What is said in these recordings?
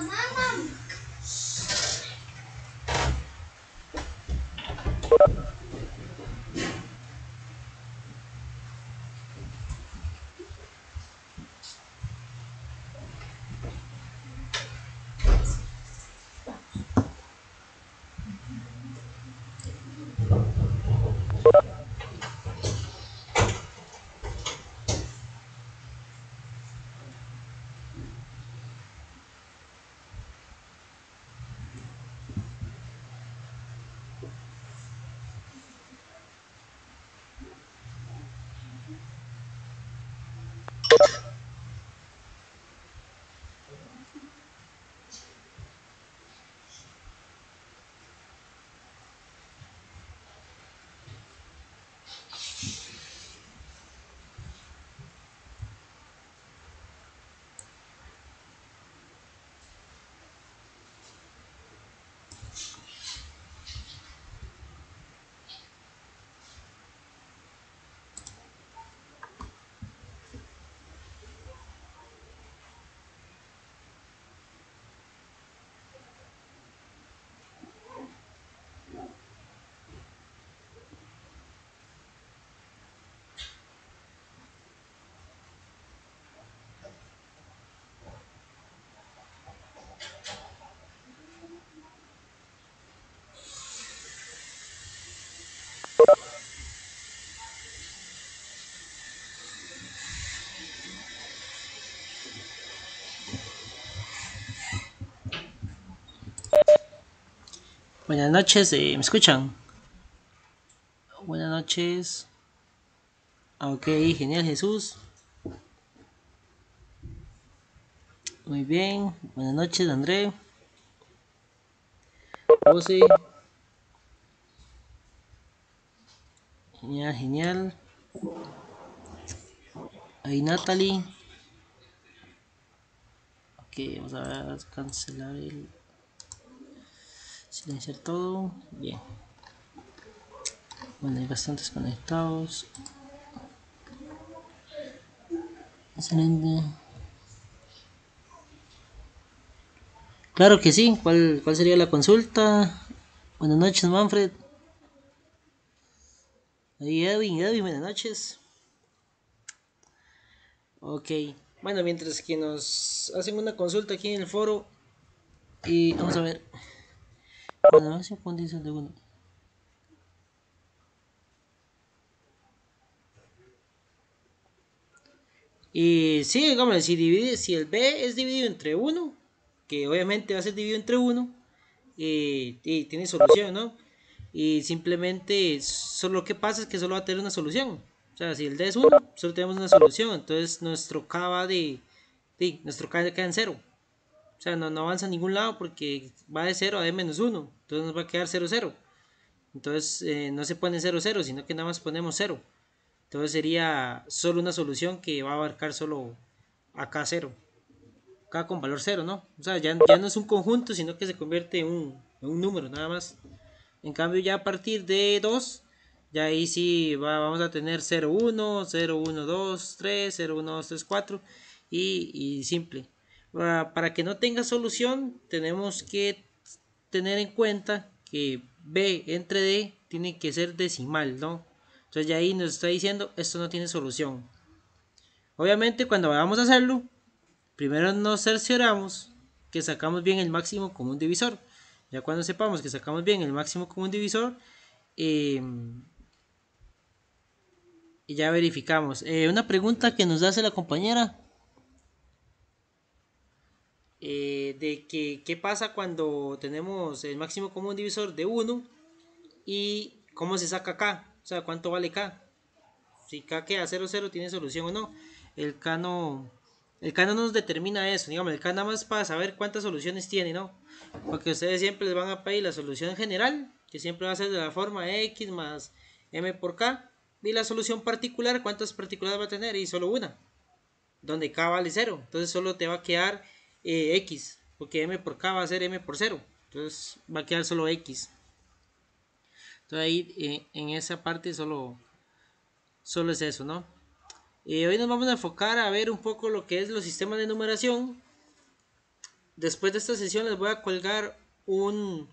Mama, Buenas noches, eh, ¿me escuchan? Buenas noches. Ah, ok, genial Jesús. Muy bien, buenas noches André. José. Genial, genial. Ahí Natalie. Ok, vamos a cancelar el silenciar todo bien bueno hay bastantes conectados excelente claro que sí cuál, cuál sería la consulta buenas noches Manfred ahí Edwin Edwin buenas noches ok bueno mientras que nos hacen una consulta aquí en el foro y vamos a ver de uno Y sí, como si, divide, si el B es dividido entre 1, que obviamente va a ser dividido entre 1, y, tiene solución, ¿no? Y simplemente solo lo que pasa es que solo va a tener una solución. O sea, si el D es 1, solo tenemos una solución. Entonces nuestro K va de, de nuestro K, de en 0. O sea, no, avanza a ningún lado porque va de 0 a D-1. Entonces nos va a quedar 0, 0. Entonces eh, no se pone 0, 0, sino que nada más ponemos 0. Entonces sería solo una solución que va a abarcar solo acá 0. Acá con valor 0, ¿no? O sea, ya, no es un conjunto, sino que se convierte en un, número nada más. En cambio, ya a partir de 2, ya ahí sí vamos a tener 0, 1, 0, 1, 2, 3, 0, 1, 2, 3, 4 y, y simple para que no tenga solución, tenemos que tener en cuenta que B entre D tiene que ser decimal, ¿no? Entonces ya ahí nos está diciendo, esto no tiene solución. Obviamente cuando vamos a hacerlo, primero nos cercioramos que sacamos bien el máximo común divisor. Ya cuando sepamos que sacamos bien el máximo común divisor, eh, y ya verificamos. Eh, una pregunta que nos hace la compañera. Eh, de que, qué pasa cuando tenemos el máximo común divisor de 1 y cómo se saca K, o sea, cuánto vale K. Si K queda 0, 0, tiene solución o no. El K no, el nos determina eso, digamos, el K nada más para saber cuántas soluciones tiene, ¿no? Porque ustedes siempre les van a pedir la solución general, que siempre va a ser de la forma X más M por K, y la solución particular, cuántas particulares va a tener, y solo una, donde K vale 0, entonces solo te va a quedar eh, x, porque m por k va a ser m por 0, entonces va a quedar solo x. Entonces ahí eh, en esa parte solo, solo es eso, ¿no? y eh, hoy nos vamos a enfocar a ver un poco lo que es los sistemas de numeración. Después de esta sesión les voy a colgar un,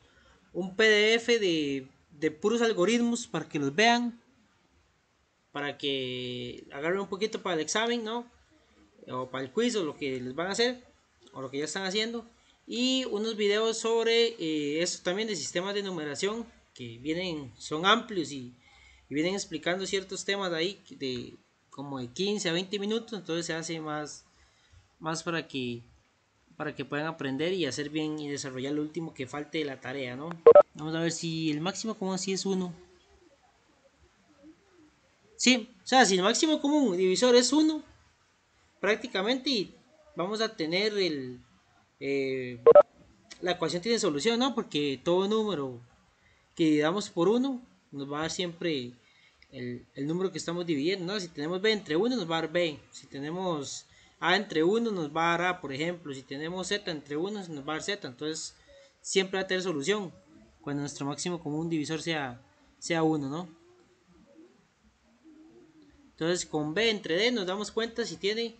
PDF de, puros algoritmos para que los vean. Para que agarren un poquito para el examen, ¿no? O para el quiz o lo que les van a hacer o lo que ya están haciendo y unos videos sobre eh, eso esto también de sistemas de numeración que vienen son amplios y, vienen explicando ciertos temas ahí de como de 15 a 20 minutos entonces se hace más más para que para que puedan aprender y hacer bien y desarrollar lo último que falte de la tarea no vamos a ver si el máximo común así es 1 sí o sea si el máximo común divisor es 1 prácticamente y vamos a tener el... Eh, la ecuación tiene solución, ¿no? Porque todo número que dividamos por 1 nos va a dar siempre el, número que estamos dividiendo, ¿no? Si tenemos B entre 1 nos va a dar B, si tenemos A entre 1 nos va a dar A, por ejemplo, si tenemos Z entre 1 nos va a dar Z, entonces siempre va a tener solución cuando nuestro máximo común divisor sea, sea 1, ¿no? Entonces con B entre D nos damos cuenta si tiene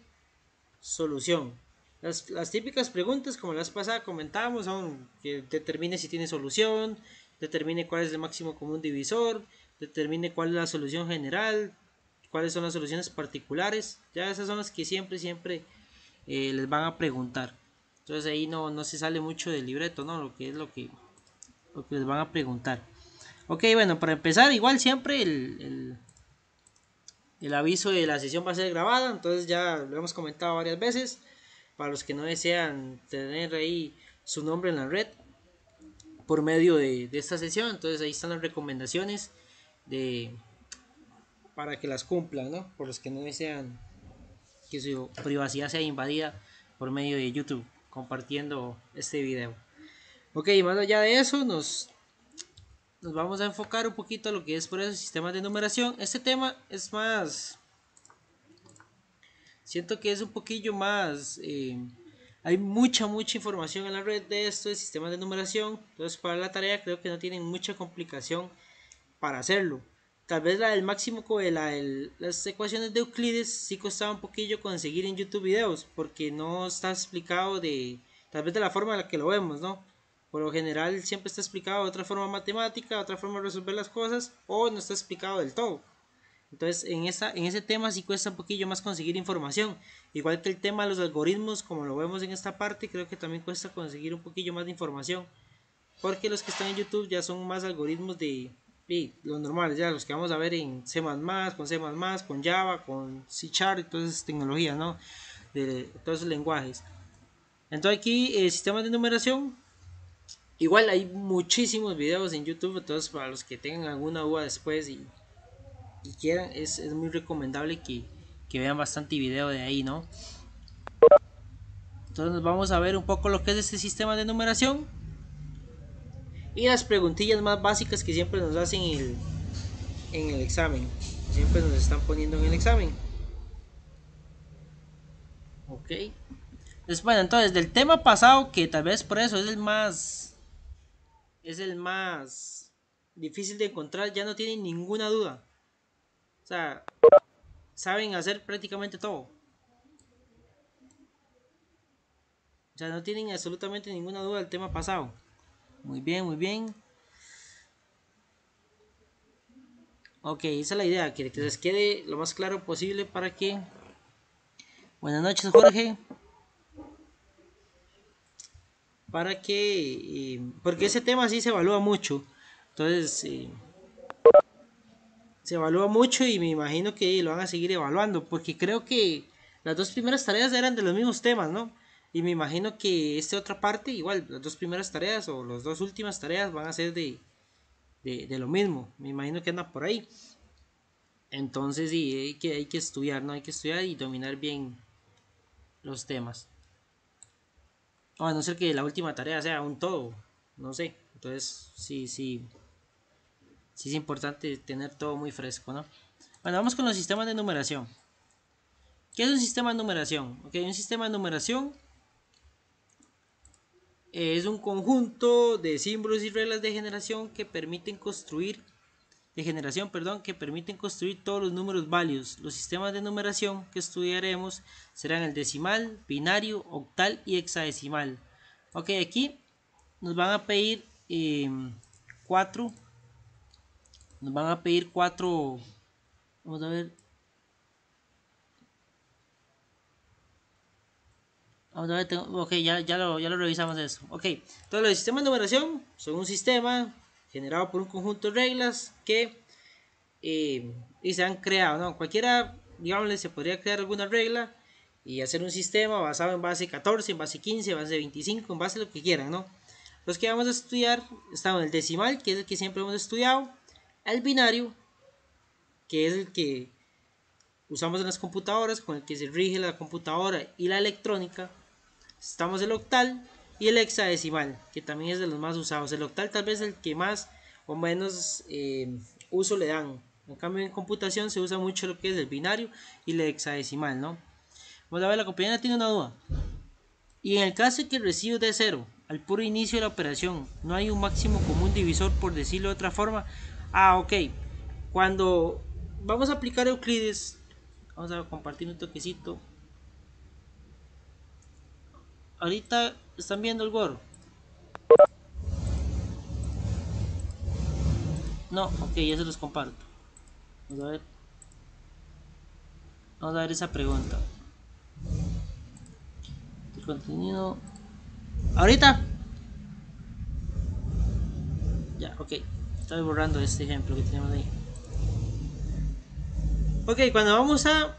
solución. Las, típicas preguntas, como las pasadas comentábamos, son que determine si tiene solución, determine cuál es el máximo común divisor, determine cuál es la solución general, cuáles son las soluciones particulares. Ya esas son las que siempre, siempre eh, les van a preguntar. Entonces ahí no, no se sale mucho del libreto, ¿no? Lo que es lo que, lo que les van a preguntar. Ok, bueno, para empezar, igual siempre el el aviso de la sesión va a ser grabada, entonces ya lo hemos comentado varias veces. Para los que no desean tener ahí su nombre en la red por medio de, esta sesión, entonces ahí están las recomendaciones de, para que las cumplan, ¿no? Por los que no desean que su privacidad sea invadida por medio de YouTube compartiendo este video. Ok, más allá de eso, nos nos vamos a enfocar un poquito a lo que es por eso sistemas de numeración. Este tema es más, siento que es un poquillo más, eh, hay mucha, mucha información en la red de esto, de sistemas de numeración. Entonces para la tarea creo que no tienen mucha complicación para hacerlo. Tal vez la del máximo, la las ecuaciones de Euclides sí costaba un poquillo conseguir en YouTube videos, porque no está explicado de, tal vez de la forma en la que lo vemos, ¿no? Por lo general siempre está explicado de otra forma matemática, otra forma de resolver las cosas, o no está explicado del todo. Entonces, en, esa, en ese tema sí cuesta un poquillo más conseguir información. Igual que el tema de los algoritmos, como lo vemos en esta parte, creo que también cuesta conseguir un poquillo más de información. Porque los que están en YouTube ya son más algoritmos de, los normales, ya los que vamos a ver en C++, con C++, con Java, con C Char, y todas tecnologías, ¿no? De, todos esos lenguajes. Entonces aquí, el eh, sistema de numeración, Igual hay muchísimos videos en YouTube, entonces para los que tengan alguna duda después y, quieran, es, muy recomendable que, vean bastante video de ahí, ¿no? Entonces vamos a ver un poco lo que es este sistema de numeración y las preguntillas más básicas que siempre nos hacen en el examen. Siempre nos están poniendo en el examen. Ok. Entonces, pues bueno, entonces del tema pasado, que tal vez por eso es el más es el más difícil de encontrar, ya no tienen ninguna duda. O sea, saben hacer prácticamente todo. O sea, no tienen absolutamente ninguna duda del tema pasado. Muy bien, muy bien. Ok, esa es la idea, que les quede lo más claro posible para que... Buenas noches, Jorge para que, porque ese tema sí se evalúa mucho, entonces eh, se evalúa mucho y me imagino que lo van a seguir evaluando, porque creo que las dos primeras tareas eran de los mismos temas, ¿no? Y me imagino que esta otra parte, igual, las dos primeras tareas o las dos últimas tareas van a ser de, de, lo mismo, me imagino que anda por ahí. Entonces sí, que, hay que estudiar, ¿no? Hay que estudiar y dominar bien los temas. A no ser que la última tarea sea un todo, no sé. Entonces, sí, sí, sí es importante tener todo muy fresco, ¿no? Bueno, vamos con los sistemas de numeración. ¿Qué es un sistema de numeración? Ok, un sistema de numeración eh, es un conjunto de símbolos y reglas de generación que permiten construir de generación perdón, que permiten construir todos los números válidos. Los sistemas de numeración que estudiaremos serán el decimal, binario, octal y hexadecimal. Ok, aquí nos van a pedir em, cuatro. nos van a pedir cuatro. Vamos a ver. Vamos a ver, ok, ya, ya, lo, ya lo revisamos eso. Ok, entonces los sistemas de numeración son un sistema generado por un conjunto de reglas que eh, y se han creado. ¿no? Cualquiera, digamos, se podría crear alguna regla y hacer un sistema basado en base 14, en base 15, en base 25, en base lo que quieran. ¿no? Los que vamos a estudiar en el decimal, que es el que siempre hemos estudiado, el binario, que es el que usamos en las computadoras, con el que se rige la computadora y la electrónica. Estamos el octal, y el hexadecimal, que también es de los más usados. El octal tal vez es el que más o menos eh, uso le dan. En cambio, en computación se usa mucho lo que es el binario y el hexadecimal, ¿no? Vamos a ver, la compañera tiene una duda. Y en el caso de que el residuo de cero al puro inicio de la operación, no hay un máximo común divisor, por decirlo de otra forma. Ah, ok. Cuando vamos a aplicar Euclides, vamos a compartir un toquecito. Ahorita están viendo el gorro? No, ok, ya se los comparto. Vamos a ver. Vamos a ver esa pregunta. El contenido. ¡Ahorita! Ya, ok. Estoy borrando este ejemplo que tenemos ahí. Ok, cuando vamos a.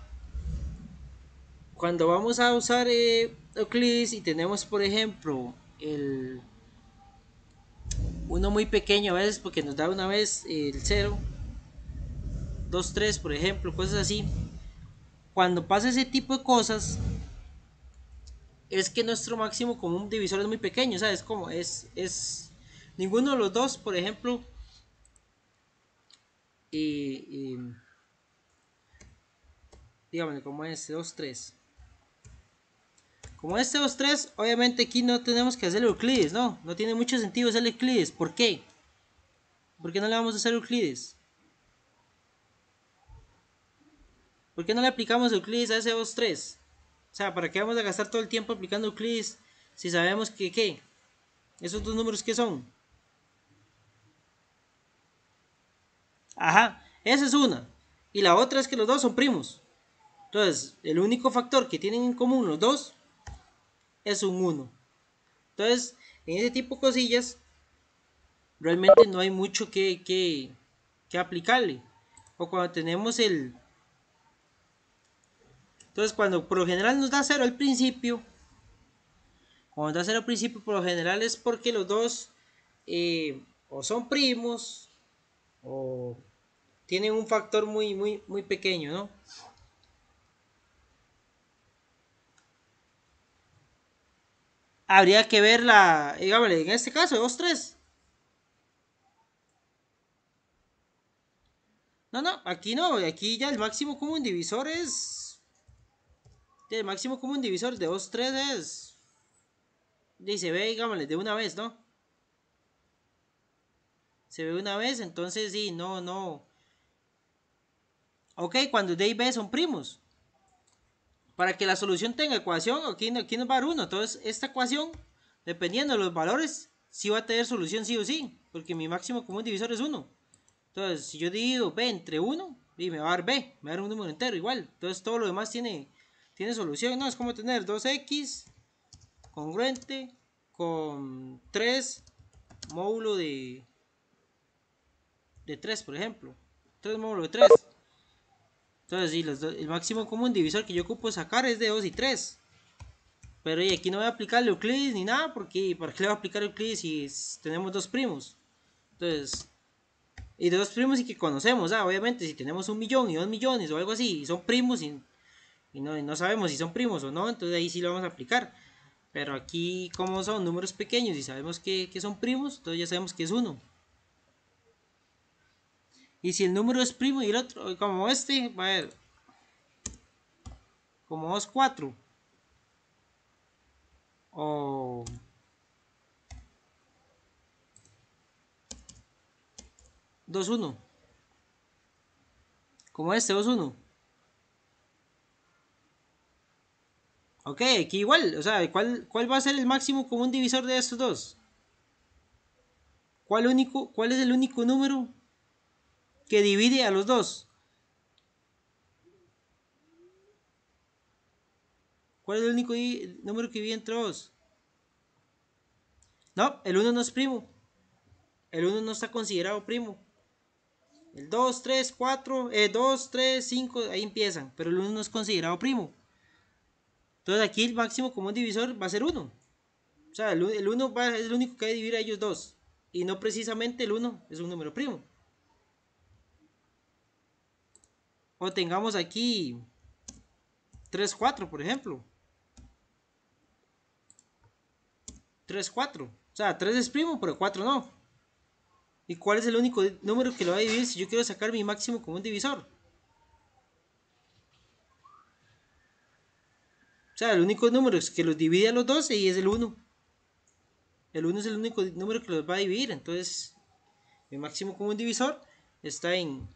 Cuando vamos a usar eh, Euclides y tenemos, por ejemplo, el uno muy pequeño a veces porque nos da una vez el 0, 2, 3, por ejemplo, cosas así. Cuando pasa ese tipo de cosas, es que nuestro máximo común divisor es muy pequeño, ¿sabes? Como es, es ninguno de los dos, por ejemplo, y, eh, y eh, dígame, es? 2, 3. Como 2, este tres, obviamente aquí no tenemos que hacer Euclides, ¿no? No tiene mucho sentido hacer Euclides. ¿Por qué? ¿Por qué no le vamos a hacer Euclides? ¿Por qué no le aplicamos Euclides a ese 2, 3? O sea, ¿para qué vamos a gastar todo el tiempo aplicando Euclides si sabemos que qué? ¿Esos dos números qué son? Ajá, esa es una. Y la otra es que los dos son primos. Entonces, el único factor que tienen en común los dos es un 1. Entonces, en este tipo de cosillas, realmente no hay mucho que, que, aplicarle. O cuando tenemos el... Entonces, cuando por lo general nos da 0 al principio, cuando da 0 al principio, por lo general es porque los dos eh, o son primos o tienen un factor muy, muy, muy pequeño, ¿no? habría que verla, la, en este caso, 2, tres. No, no, aquí no, aquí ya el máximo común divisor es... El máximo común divisor de 2, 3 es... Y se ve, digámosle, de una vez, ¿no? Se ve una vez, entonces sí, no, no. Ok, cuando D y B son primos. Para que la solución tenga ecuación, aquí, aquí nos va a dar 1. Entonces, esta ecuación, dependiendo de los valores, sí va a tener solución sí o sí. Porque mi máximo común divisor es 1. Entonces, si yo divido B entre 1, y me va a dar B. Me va a dar un número entero igual. Entonces, todo lo demás tiene, tiene solución. No, es como tener 2X congruente con 3 módulo de, de 3, por ejemplo. 3 módulo de 3. Entonces, sí, el máximo común divisor que yo ocupo sacar es de 2 y 3. Pero y aquí no voy a aplicar Euclides ni nada, porque ¿para qué le voy a aplicar Euclides si tenemos dos primos? Entonces, y dos primos y que conocemos, ah, obviamente, si tenemos un millón y dos millones o algo así, y son primos y, no, no sabemos si son primos o no, entonces ahí sí lo vamos a aplicar. Pero aquí, como son números pequeños y sabemos que, que son primos, entonces ya sabemos que es uno. Y si el número es primo y el otro, como este, va a ver, como 2, 4. O... 2, 1. Como este, 2, 1. Ok, aquí igual. O sea, ¿cuál, ¿cuál va a ser el máximo común divisor de estos dos? ¿Cuál, único, ¿Cuál es el único número que divide a los dos. ¿Cuál es el único número que divide entre dos? No, el 1 no es primo. El 1 no está considerado primo. El 2, 3, 4, 2, 3, 5, ahí empiezan. Pero el 1 no es considerado primo. Entonces aquí el máximo común divisor va a ser 1. O sea, el 1 es el único que va a dividir a ellos dos. Y no precisamente el 1 es un número primo. O tengamos aquí 3, 4, por ejemplo. 3, 4. O sea, 3 es primo, pero 4 no. ¿Y cuál es el único número que lo va a dividir si yo quiero sacar mi máximo común divisor? O sea, el único número que los divide a los 12 y es el 1. El 1 es el único número que los va a dividir. Entonces, mi máximo común divisor está en,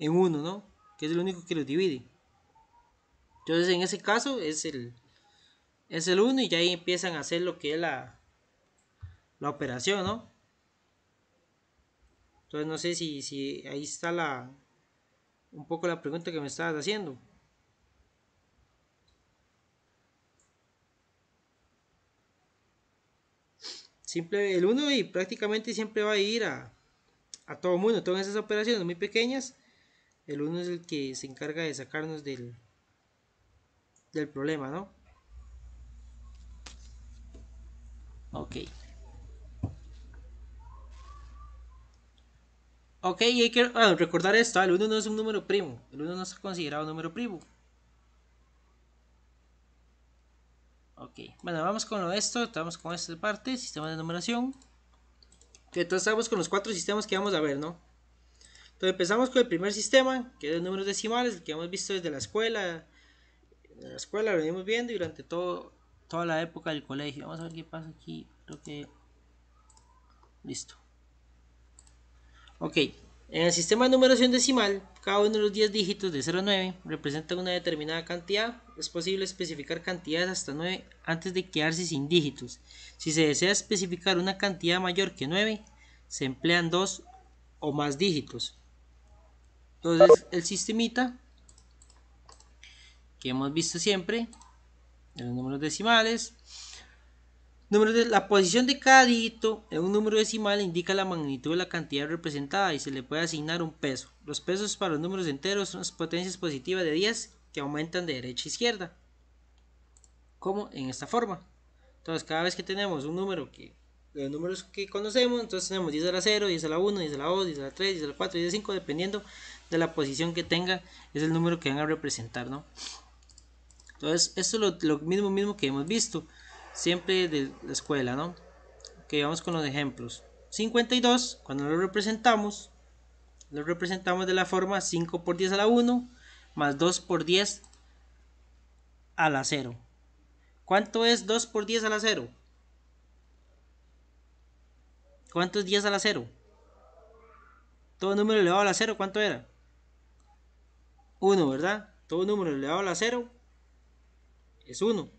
en 1, ¿no? que es el único que los divide. Entonces en ese caso es el, es el 1 y ya ahí empiezan a hacer lo que es la, la operación, ¿no? Entonces no sé si, si ahí está la un poco la pregunta que me estabas haciendo. Simple, el 1 y prácticamente siempre va a ir a, a todo el mundo. Todas esas operaciones muy pequeñas el 1 es el que se encarga de sacarnos del, del problema, ¿no? Ok. Ok, hay que ah, recordar esto, el 1 no es un número primo, el 1 no está considerado un número primo. Ok, bueno, vamos con esto, Estamos con esta parte, sistema de numeración. entonces estamos con los cuatro sistemas que vamos a ver, ¿no? Entonces empezamos con el primer sistema, que es de números decimales, el que hemos visto desde la escuela. la escuela lo venimos viendo durante todo, toda la época del colegio. Vamos a ver qué pasa aquí. Creo Listo. Ok. En el sistema de numeración decimal, cada uno de los 10 dígitos de 0 a 9 representa una determinada cantidad. Es posible especificar cantidades hasta 9 antes de quedarse sin dígitos. Si se desea especificar una cantidad mayor que 9, se emplean dos o más dígitos. Entonces el sistemita que hemos visto siempre, en los números decimales, número la posición de cada dígito en un número decimal indica la magnitud de la cantidad representada y se le puede asignar un peso. Los pesos para los números enteros son las potencias positivas de 10 que aumentan de derecha a izquierda, como en esta forma. Entonces cada vez que tenemos un número que los números que conocemos, entonces tenemos 10 a la 0, 10 a la 1, 10 a la 2, 10 a la 3, 10 a la 4, 10 a la 5, dependiendo de la posición que tenga, es el número que van a representar, ¿no? Entonces, esto es lo, mismo, mismo que hemos visto siempre de la escuela, ¿no? Ok, vamos con los ejemplos. 52, cuando lo representamos, lo representamos de la forma 5 por 10 a la 1, más 2 por 10 a la 0. ¿Cuánto es 2 por 10 a la 0? 10 días la 0? Todo número elevado a la 0, ¿cuánto era? 1, ¿verdad? Todo número elevado a la 0 es 1.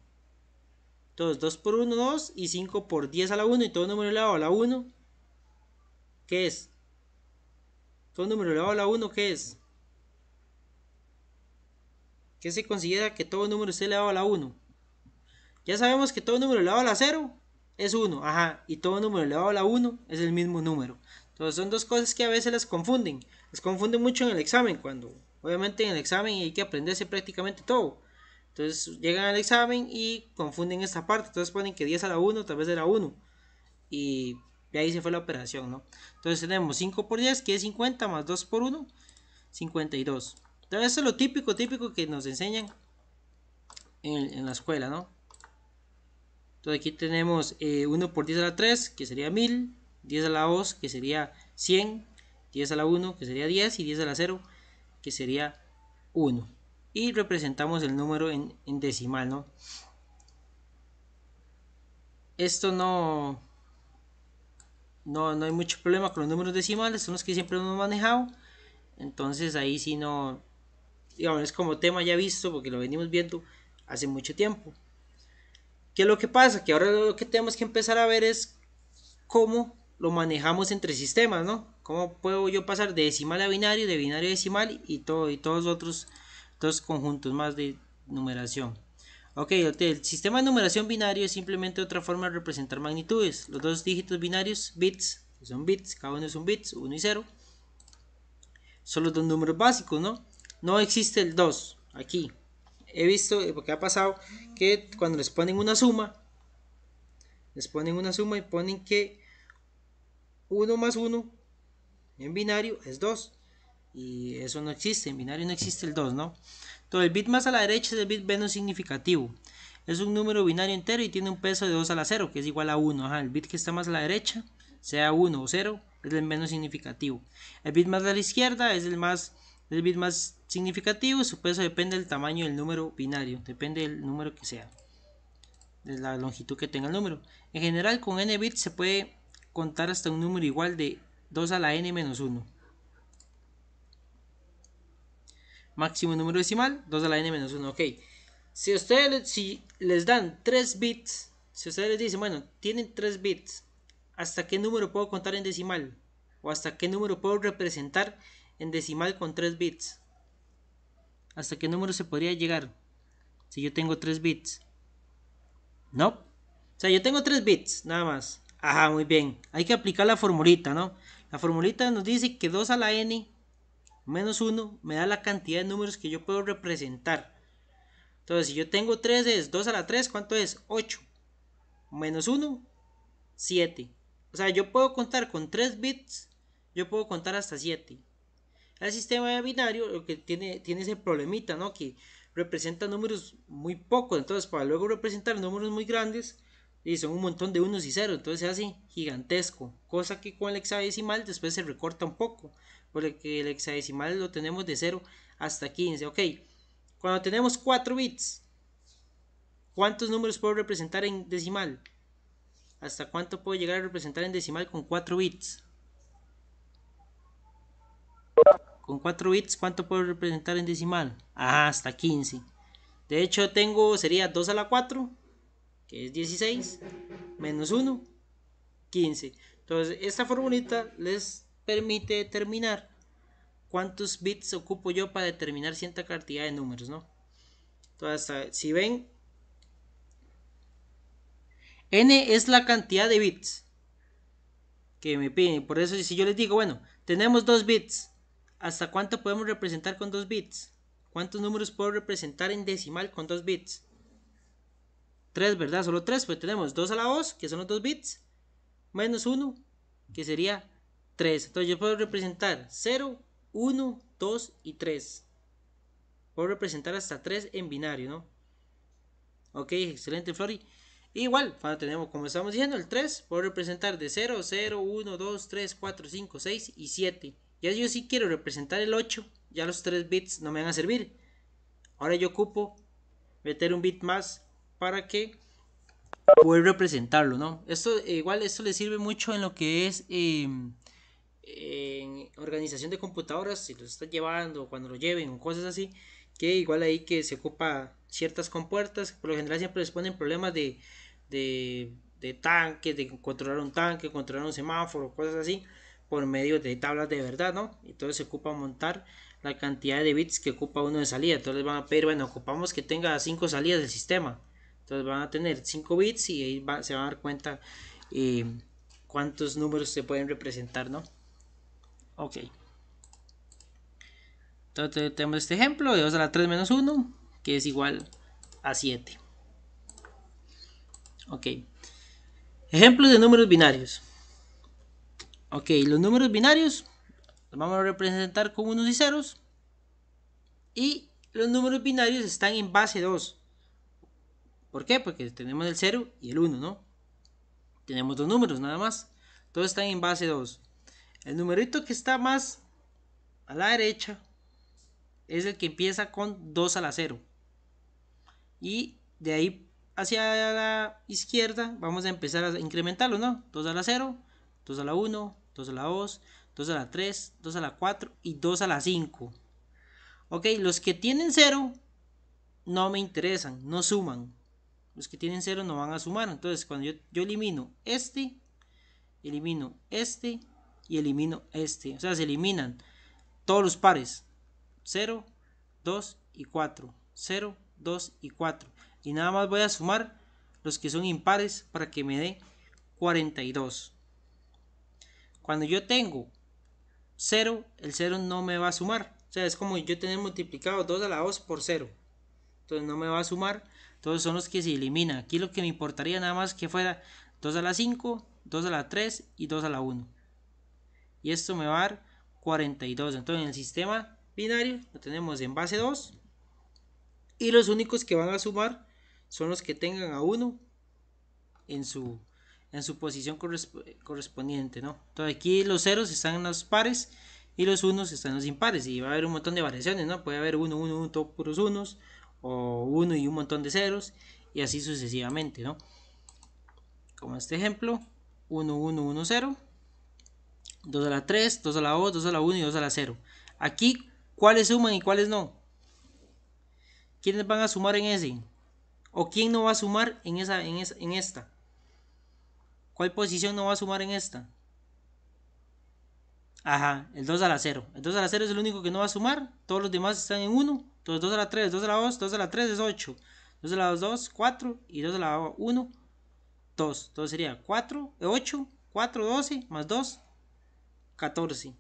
Entonces 2 por 1, 2 y 5 por 10 a la 1 y todo número elevado a la 1, ¿qué es? Todo número elevado a la 1, ¿qué es? ¿Qué se considera que todo número esté elevado a la 1? Ya sabemos que todo número elevado a la 0 es 1, ajá, y todo número elevado a la 1 es el mismo número. Entonces son dos cosas que a veces las confunden. Las confunden mucho en el examen, cuando obviamente en el examen hay que aprenderse prácticamente todo. Entonces llegan al examen y confunden esta parte. Entonces ponen que 10 a la 1 tal vez era 1. Y ahí se fue la operación, ¿no? Entonces tenemos 5 por 10 que es 50 más 2 por 1, 52. Entonces eso es lo típico, típico que nos enseñan en la escuela, ¿no? Entonces aquí tenemos 1 eh, por 10 a la 3, que sería 1000, 10 a la 2, que sería 100, 10 a la 1, que sería 10, y 10 a la 0, que sería 1. Y representamos el número en, decimal, Esto no, no, hay mucho problema con los números decimales, son los que siempre hemos manejado. Entonces ahí sí no, es como tema ya visto porque lo venimos viendo hace mucho tiempo. ¿Qué es lo que pasa? Que ahora lo que tenemos que empezar a ver es cómo lo manejamos entre sistemas, ¿no? ¿Cómo puedo yo pasar de decimal a binario, de binario a decimal y, todo, y todos otros dos conjuntos más de numeración? Ok, el sistema de numeración binario es simplemente otra forma de representar magnitudes. Los dos dígitos binarios, bits, son bits, cada uno es un bits, 1 y 0. Son los dos números básicos, ¿no? No existe el 2 aquí he visto, eh, porque ha pasado, que cuando les ponen una suma, les ponen una suma y ponen que 1 más 1 en binario es 2. Y eso no existe, en binario no existe el 2, ¿no? Entonces el bit más a la derecha es el bit menos significativo. Es un número binario entero y tiene un peso de 2 a la 0, que es igual a 1. Ajá, el bit que está más a la derecha, sea 1 o 0, es el menos significativo. El bit más a la izquierda es el más el bit más significativo. Su peso depende del tamaño del número binario, depende del número que sea, de la longitud que tenga el número. En general, con n bits se puede contar hasta un número igual de 2 a la n menos 1. Máximo número decimal, 2 a la n menos 1. Ok. Si ustedes si les dan 3 bits, si ustedes les dicen, bueno, tienen 3 bits, ¿hasta qué número puedo contar en decimal? ¿O hasta qué número puedo representar en decimal con 3 bits. ¿Hasta qué número se podría llegar? Si yo tengo 3 bits. No. O sea, yo tengo 3 bits, nada más. Ajá, muy bien. Hay que aplicar la formulita, ¿no? La formulita nos dice que 2 a la n menos 1 me da la cantidad de números que yo puedo representar. Entonces, si yo tengo 3 es 2 a la 3, ¿cuánto es? 8. Menos 1, 7. O sea, yo puedo contar con 3 bits, yo puedo contar hasta 7. El sistema binario, lo que tiene, tiene ese problemita, ¿no? Que representa números muy pocos, entonces para luego representar números muy grandes, y son un montón de unos y ceros, entonces se hace gigantesco, cosa que con el hexadecimal después se recorta un poco, porque el hexadecimal lo tenemos de 0 hasta 15, ok, cuando tenemos 4 bits, ¿cuántos números puedo representar en decimal? ¿Hasta cuánto puedo llegar a representar en decimal con 4 bits? Con 4 bits, ¿cuánto puedo representar en decimal? Ah, hasta 15. De hecho, tengo, sería 2 a la 4, que es 16, menos 1, 15. Entonces, esta formulita les permite determinar cuántos bits ocupo yo para determinar cierta cantidad de números, ¿no? Entonces, si ven, n es la cantidad de bits que me piden. Por eso, si yo les digo, bueno, tenemos 2 bits, ¿Hasta cuánto podemos representar con 2 bits? ¿Cuántos números puedo representar en decimal con 2 bits? 3, ¿verdad? Solo 3, pues tenemos 2 a la 2, que son los 2 bits, menos 1, que sería 3. Entonces yo puedo representar 0, 1, 2 y 3. Puedo representar hasta 3 en binario, ¿no? Ok, excelente, Flori. Igual, cuando tenemos, como estamos diciendo, el 3, puedo representar de 0, 0, 1, 2, 3, 4, 5, 6 y 7. Ya yo sí quiero representar el 8, ya los 3 bits no me van a servir. Ahora yo ocupo meter un bit más para que pueda representarlo, ¿no? Esto igual esto le sirve mucho en lo que es em, en organización de computadoras, si lo está llevando, cuando lo lleven o cosas así, que igual ahí que se ocupa ciertas compuertas, por lo general siempre les ponen problemas de, de, de tanques, de controlar un tanque, controlar un semáforo, cosas así por medio de tablas de verdad, ¿no? Entonces se ocupa montar la cantidad de bits que ocupa uno de salida. Entonces van a pedir, bueno, ocupamos que tenga 5 salidas del sistema. Entonces van a tener 5 bits y ahí se van a dar cuenta eh, cuántos números se pueden representar, ¿no? Ok. Entonces tenemos este ejemplo de 2 a la 3 menos 1, que es igual a 7. Ok. Ejemplos de números binarios. Ok, los números binarios los vamos a representar con unos y ceros. Y los números binarios están en base 2. ¿Por qué? Porque tenemos el 0 y el 1, ¿no? Tenemos dos números nada más. Todos están en base 2. El numerito que está más a la derecha es el que empieza con 2 a la 0. Y de ahí hacia la izquierda vamos a empezar a incrementarlo, ¿no? 2 a la 0, 2 a la 1, 2 a la 2, 2 a la 3, 2 a la 4 y 2 a la 5. Ok, los que tienen 0 no me interesan, no suman. Los que tienen 0 no van a sumar. Entonces, cuando yo, elimino este, elimino este y elimino este. O sea, se eliminan todos los pares. 0, 2 y 4. 0, 2 y 4. Y nada más voy a sumar los que son impares para que me dé 42. Cuando yo tengo 0, el 0 no me va a sumar. O sea, es como yo tener multiplicado 2 a la 2 por 0. Entonces no me va a sumar. Entonces son los que se eliminan. Aquí lo que me importaría nada más que fuera 2 a la 5, 2 a la 3 y 2 a la 1. Y esto me va a dar 42. Entonces en el sistema binario lo tenemos en base 2. Y los únicos que van a sumar son los que tengan a 1 en su en su posición correspondiente, ¿no? Entonces aquí los ceros están en los pares y los unos están en los impares y va a haber un montón de variaciones, ¿no? Puede haber 1, 1, 1, todos puros unos o 1 y un montón de ceros y así sucesivamente, ¿no? Como este ejemplo, 1, 1, 1, 0, 2 a la 3, 2 a la 2, 2 a la 1 y 2 a la 0. Aquí, ¿cuáles suman y cuáles no? ¿Quiénes van a sumar en ese? ¿O quién no va a sumar en, esa, en, esa, en esta? ¿Cuál posición no va a sumar en esta? Ajá, el 2 a la 0. El 2 a la 0 es el único que no va a sumar. Todos los demás están en 1. Entonces 2 a la 3, 2 a la 2, 2 a la 3 es 8. 2 a la 2, 2 4. Y 2 a la 1, 2. Entonces sería 4, 8, 4, 12, más 2, 14.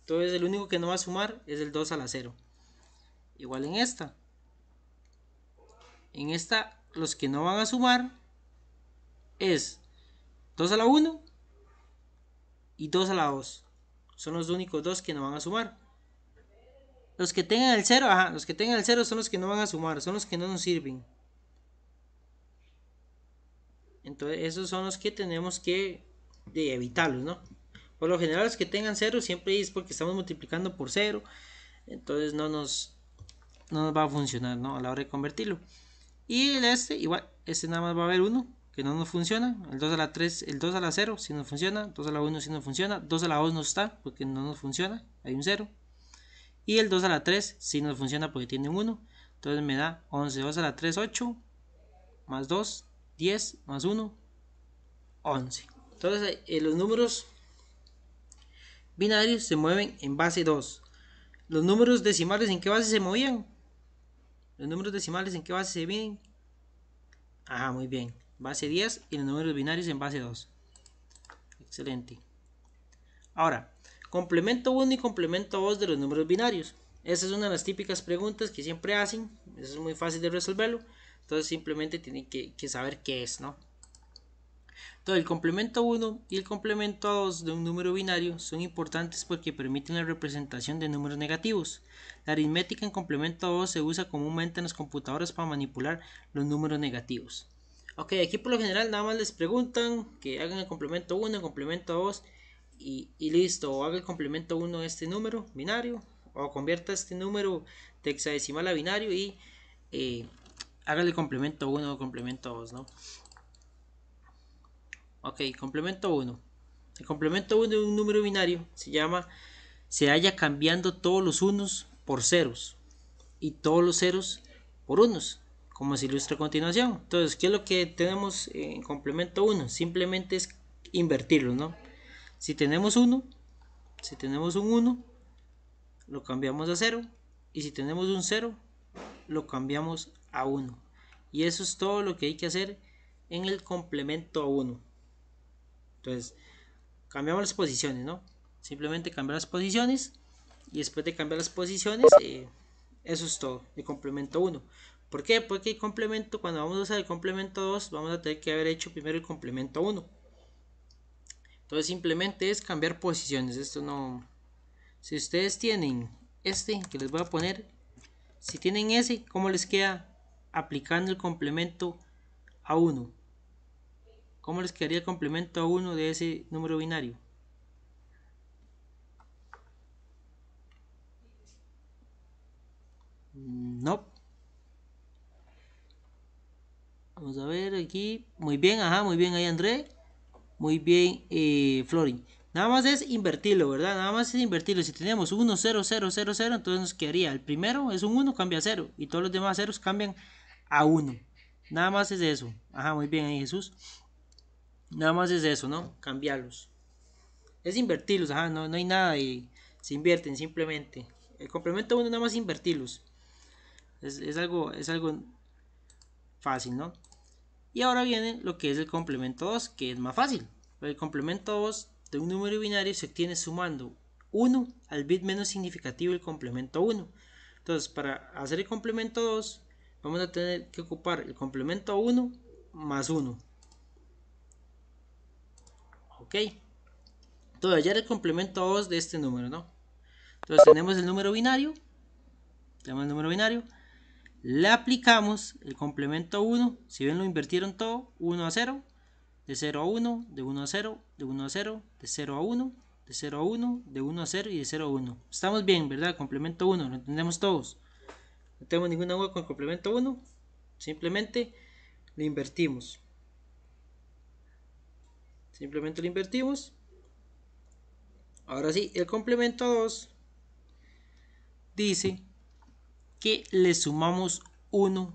Entonces el único que no va a sumar es el 2 a la 0. Igual en esta. En esta los que no van a sumar es 2 a la 1 y 2 a la 2. Son los únicos dos que no van a sumar. Los que tengan el 0, ajá, los que tengan el 0 son los que no van a sumar, son los que no nos sirven. Entonces, esos son los que tenemos que evitarlos, ¿no? Por lo general, los que tengan 0 siempre es porque estamos multiplicando por 0. Entonces, no nos, no nos va a funcionar, ¿no? A la hora de convertirlo. Y el este, igual, este nada más va a haber uno que no nos funciona, el 2 a la 3, el 2 a la 0 si no funciona, 2 a la 1 si no funciona, 2 a la 2 no está porque no nos funciona, hay un 0. Y el 2 a la 3 si no funciona porque tiene un 1, entonces me da 11, 2 a la 3, 8, más 2, 10, más 1, 11. Entonces eh, los números binarios se mueven en base 2. Los números decimales en qué base se movían? Los números decimales en qué base se vienen. Ajá, muy bien base 10 y los números binarios en base 2. Excelente. Ahora, complemento 1 y complemento 2 de los números binarios. Esa es una de las típicas preguntas que siempre hacen. es muy fácil de resolverlo. Entonces simplemente tienen que, saber qué es, ¿no? Entonces, el complemento 1 y el complemento 2 de un número binario son importantes porque permiten la representación de números negativos. La aritmética en complemento 2 se usa comúnmente en las computadoras para manipular los números negativos. Ok, aquí por lo general nada más les preguntan que hagan el complemento 1, el complemento 2 y, listo. O haga el complemento 1 de este número binario o convierta este número de hexadecimal a binario y eh, haga el complemento 1 o complemento 2, ¿no? Ok, complemento 1. El complemento 1 de un número binario se llama, se haya cambiando todos los unos por ceros y todos los ceros por unos como se ilustra a continuación. Entonces, ¿qué es lo que tenemos en complemento 1? Simplemente es invertirlo, ¿no? Si tenemos 1, si tenemos un 1, lo cambiamos a 0. Y si tenemos un 0, lo cambiamos a 1. Y eso es todo lo que hay que hacer en el complemento 1. Entonces, cambiamos las posiciones, ¿no? Simplemente cambiar las posiciones. Y después de cambiar las posiciones, eh, eso es todo, el complemento 1. ¿Por qué? Porque el complemento, cuando vamos a usar el complemento 2, vamos a tener que haber hecho primero el complemento 1. Entonces simplemente es cambiar posiciones. Esto no... Si ustedes tienen este, que les voy a poner, si tienen ese, ¿cómo les queda aplicando el complemento a 1? ¿Cómo les quedaría el complemento a 1 de ese número binario? Mm, no. Vamos a ver aquí. Muy bien, ajá, muy bien ahí André. Muy bien, eh, Florin. Nada más es invertirlo, ¿verdad? Nada más es invertirlo. Si tenemos 1, 0, 0, 0, 0, entonces nos quedaría el primero es un 1, cambia a 0. Y todos los demás ceros cambian a 1. Nada más es eso. Ajá, muy bien ahí Jesús. Nada más es eso, ¿no? Cambiarlos. Es invertirlos, ajá, no, no hay nada y se invierten simplemente. El complemento 1 nada más invertirlos. Es, es, algo, es algo fácil, ¿no? Y ahora viene lo que es el complemento 2, que es más fácil. El complemento 2 de un número binario se obtiene sumando 1 al bit menos significativo del complemento 1. Entonces, para hacer el complemento 2, vamos a tener que ocupar el complemento 1 más 1. Ok. Entonces, ya era el complemento 2 de este número, ¿no? Entonces, tenemos el número binario. Tenemos el número binario. Le aplicamos el complemento 1. Si bien lo invirtieron todo, 1 a 0. De 0 a 1, de 1 a 0, de 1 a 0, de 0 a 1, de 0 a 1, de 1 a 0 y de 0 a 1. Estamos bien, ¿verdad? Complemento 1, lo entendemos todos. No tenemos ninguna agua con el complemento 1. Simplemente lo invertimos. Simplemente lo invertimos. Ahora sí, el complemento 2 dice le sumamos 1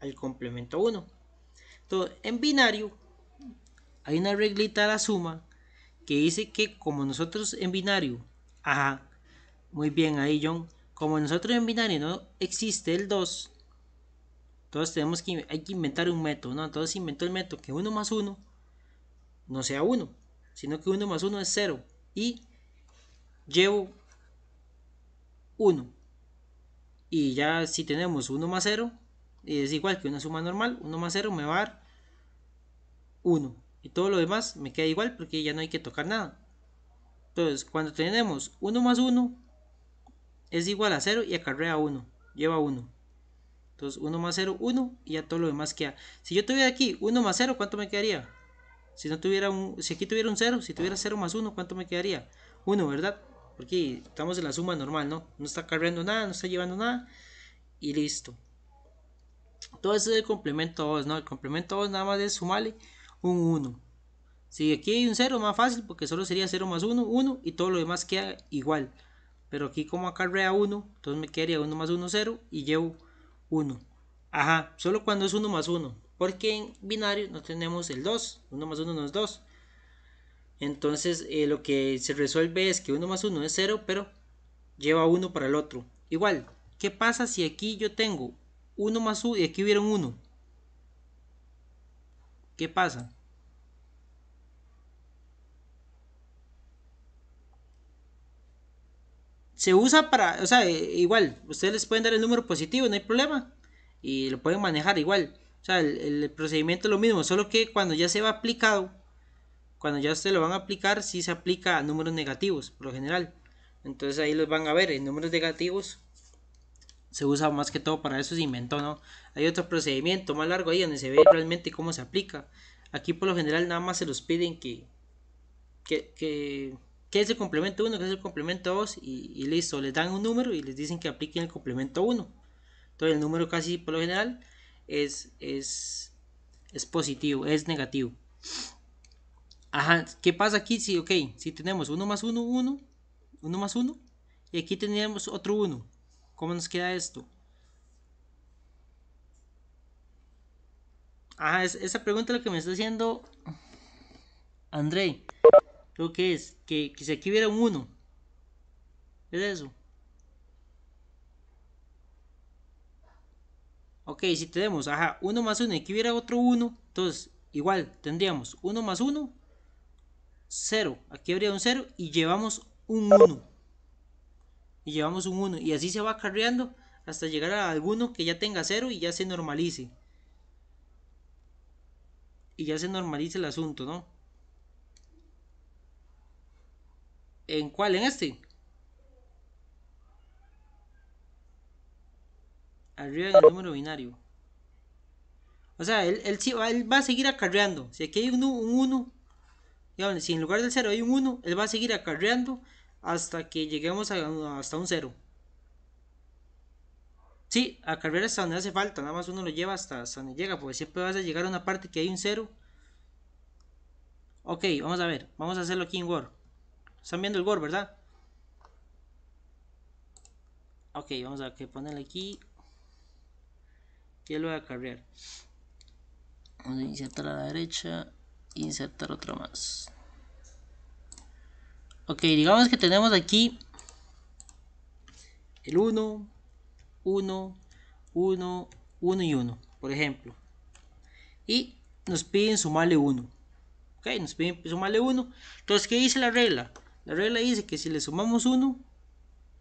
al complemento 1. Entonces, en binario hay una reglita de la suma que dice que como nosotros en binario, ajá, muy bien ahí John, como nosotros en binario no existe el 2, entonces tenemos que, hay que inventar un método, ¿no? Entonces inventó el método que 1 más 1 no sea 1, sino que 1 más 1 es 0 y llevo 1. Y ya si tenemos 1 más 0, es igual que una suma normal, 1 más 0 me va a dar 1. Y todo lo demás me queda igual porque ya no hay que tocar nada. Entonces, cuando tenemos 1 más 1, es igual a 0 y acarrea 1, lleva 1. Entonces 1 más 0, 1 y ya todo lo demás queda. Si yo tuviera aquí 1 más 0, ¿cuánto me quedaría? Si, no tuviera un, si aquí tuviera un 0, si tuviera 0 más 1, ¿cuánto me quedaría? 1, ¿verdad? Porque estamos en la suma normal, ¿no? No está cargando nada, no está llevando nada. Y listo. Todo eso es el complemento 2, ¿no? El complemento 2 nada más es sumarle un 1. Si aquí hay un 0 más fácil porque solo sería 0 más 1, 1 y todo lo demás queda igual. Pero aquí como acarrea 1, entonces me quedaría 1 más 1, 0 y llevo 1. Ajá, solo cuando es 1 más 1. Porque en binario no tenemos el 2. 1 más 1 no es 2. Entonces eh, lo que se resuelve es que 1 más 1 es 0, pero lleva 1 para el otro. Igual, ¿qué pasa si aquí yo tengo 1 más 1 y aquí hubiera un 1? ¿Qué pasa? Se usa para, o sea, eh, igual, ustedes les pueden dar el número positivo, no hay problema. Y lo pueden manejar igual. O sea, el procedimiento es lo mismo, solo que cuando ya se va aplicado, cuando ya se lo van a aplicar, sí se aplica a números negativos, por lo general. Entonces ahí los van a ver, en números negativos se usa más que todo para eso, se inventó, ¿no? Hay otro procedimiento más largo ahí donde se ve realmente cómo se aplica. Aquí por lo general nada más se los piden que, que, es el complemento 1, que es el complemento 2 y, listo, les dan un número y les dicen que apliquen el complemento 1. Entonces el número casi por lo general es, es, es positivo, es negativo. Ajá, ¿qué pasa aquí? Sí, ok, si tenemos 1 más 1, 1, 1 más 1, y aquí tenemos otro 1. ¿Cómo nos queda esto? Ajá, es, esa pregunta es lo que me está haciendo André. Creo que es que, que si aquí hubiera un 1, es eso. Ok, si tenemos, ajá, 1 más 1 y aquí hubiera otro 1, entonces igual tendríamos 1 más 1 0. Aquí habría un 0 y llevamos un 1. Y llevamos un 1. Y así se va acarreando hasta llegar a alguno que ya tenga 0 y ya se normalice. Y ya se normalice el asunto, ¿no? ¿En cuál? ¿En este? Arriba en el número binario. O sea, él, él, él va a seguir acarreando. Si aquí hay un 1, si en lugar del 0 hay un 1, él va a seguir acarreando hasta que lleguemos hasta un 0. Sí, acarrear hasta donde hace falta, nada más uno lo lleva hasta, donde llega, porque siempre vas a llegar a una parte que hay un 0. Ok, vamos a ver, vamos a hacerlo aquí en Word. Están viendo el Word, ¿verdad? Ok, vamos a ponerle aquí. Que lo voy a acarrear Vamos a iniciar a la derecha insertar otra más ok digamos que tenemos aquí el 1 1 1 1 y 1 por ejemplo y nos piden sumarle 1 ok nos piden sumarle 1 entonces ¿qué dice la regla? la regla dice que si le sumamos 1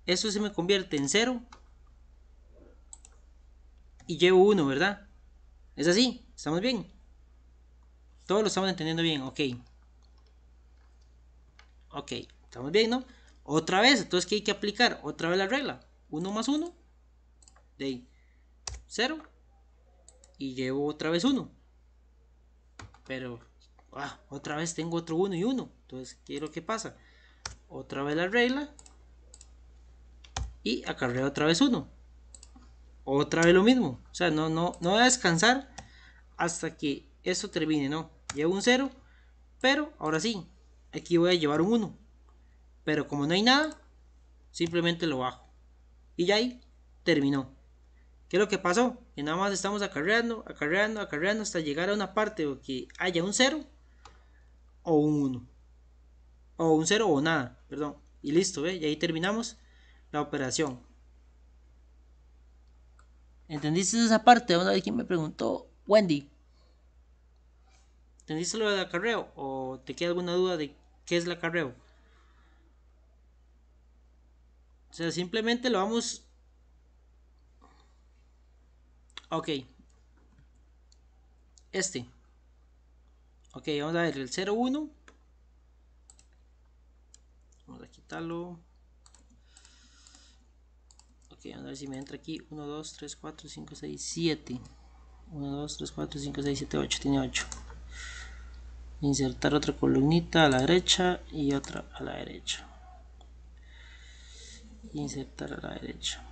eso se me convierte en 0 y llevo 1 ¿verdad? es así, estamos bien todo lo estamos entendiendo bien, ok. Ok, estamos bien, ¿no? Otra vez, entonces, ¿qué hay que aplicar? Otra vez la regla. 1 más 1, de ahí, 0. Y llevo otra vez 1. Pero, ah, otra vez tengo otro 1 y 1. Entonces, ¿qué es lo que pasa? Otra vez la regla. Y acarreo otra vez 1. Otra vez lo mismo. O sea, no, no, no voy a descansar hasta que eso termine, ¿no? llevo un 0, pero ahora sí, aquí voy a llevar un 1. Pero como no hay nada, simplemente lo bajo. Y ya ahí terminó. ¿Qué es lo que pasó? Que nada más estamos acarreando, acarreando, acarreando hasta llegar a una parte que haya un 0 o un 1. O un 0 o nada, perdón. Y listo, ¿ve? Y ahí terminamos la operación. ¿Entendiste esa parte? Bueno, de quien me preguntó, Wendy. ¿Entendiste lo del acarreo? ¿O te queda alguna duda de qué es el acarreo? O sea, simplemente lo vamos... Ok. Este. Ok, vamos a ver el 01. Vamos a quitarlo. Ok, vamos a ver si me entra aquí. 1, 2, 3, 4, 5, 6, 7. 1, 2, 3, 4, 5, 6, 7, 8. Tiene 8 insertar otra columnita a la derecha y otra a la derecha insertar a la derecha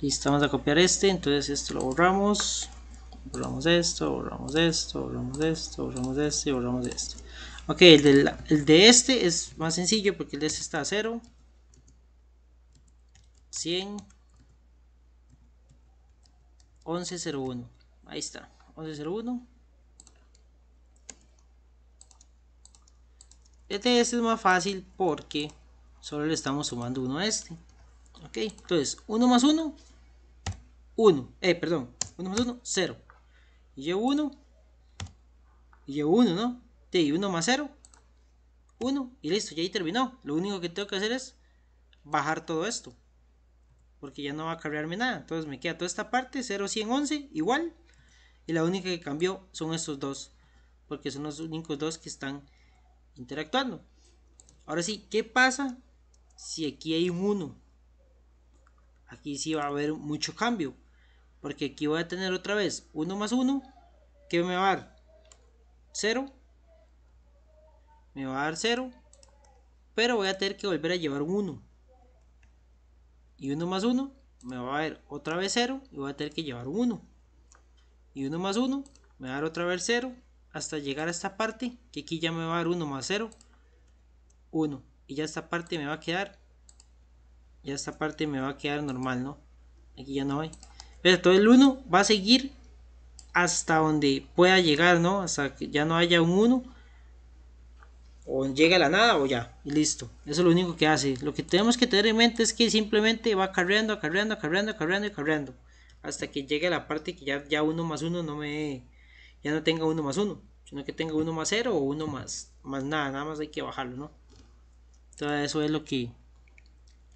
listo vamos a copiar este entonces esto lo borramos borramos esto borramos esto borramos esto borramos esto y borramos esto ok el de, el de este es más sencillo porque el de este está a 0 100 1101 ahí está 1101 este es más fácil porque solo le estamos sumando 1 a este. Ok, entonces 1 más 1, 1. Eh, perdón, 1 más 1, 0. Y llevo 1. Y llevo 1, ¿no? Y 1 más 0, 1. Y listo, ya ahí terminó. Lo único que tengo que hacer es bajar todo esto. Porque ya no va a cargarme nada. Entonces me queda toda esta parte, 0, 100, 11, igual. Y la única que cambió son estos dos. Porque son los únicos dos que están interactuando. Ahora sí, ¿qué pasa si aquí hay un 1? Aquí sí va a haber mucho cambio. Porque aquí voy a tener otra vez 1 más 1. que me va a dar? 0. Me va a dar 0. Pero voy a tener que volver a llevar un 1. Y 1 más 1 me va a dar otra vez 0. Y voy a tener que llevar 1. Y 1 más 1 me va a dar otra vez 0 hasta llegar a esta parte, que aquí ya me va a dar 1 más 0, 1, y ya esta parte me va a quedar, ya esta parte me va a quedar normal, ¿no? Aquí ya no hay. Pero todo el 1 va a seguir hasta donde pueda llegar, ¿no? Hasta que ya no haya un 1. O llega a la nada o ya. Y listo. Eso es lo único que hace. Lo que tenemos que tener en mente es que simplemente va carreando, carreando, carreando, carreando y carreando. Hasta que llegue a la parte que ya, ya 1 más 1 no me, ya no tenga 1 más 1, sino que tenga 1 más 0 o 1 más, nada, nada más hay que bajarlo, ¿no? Entonces eso es lo que,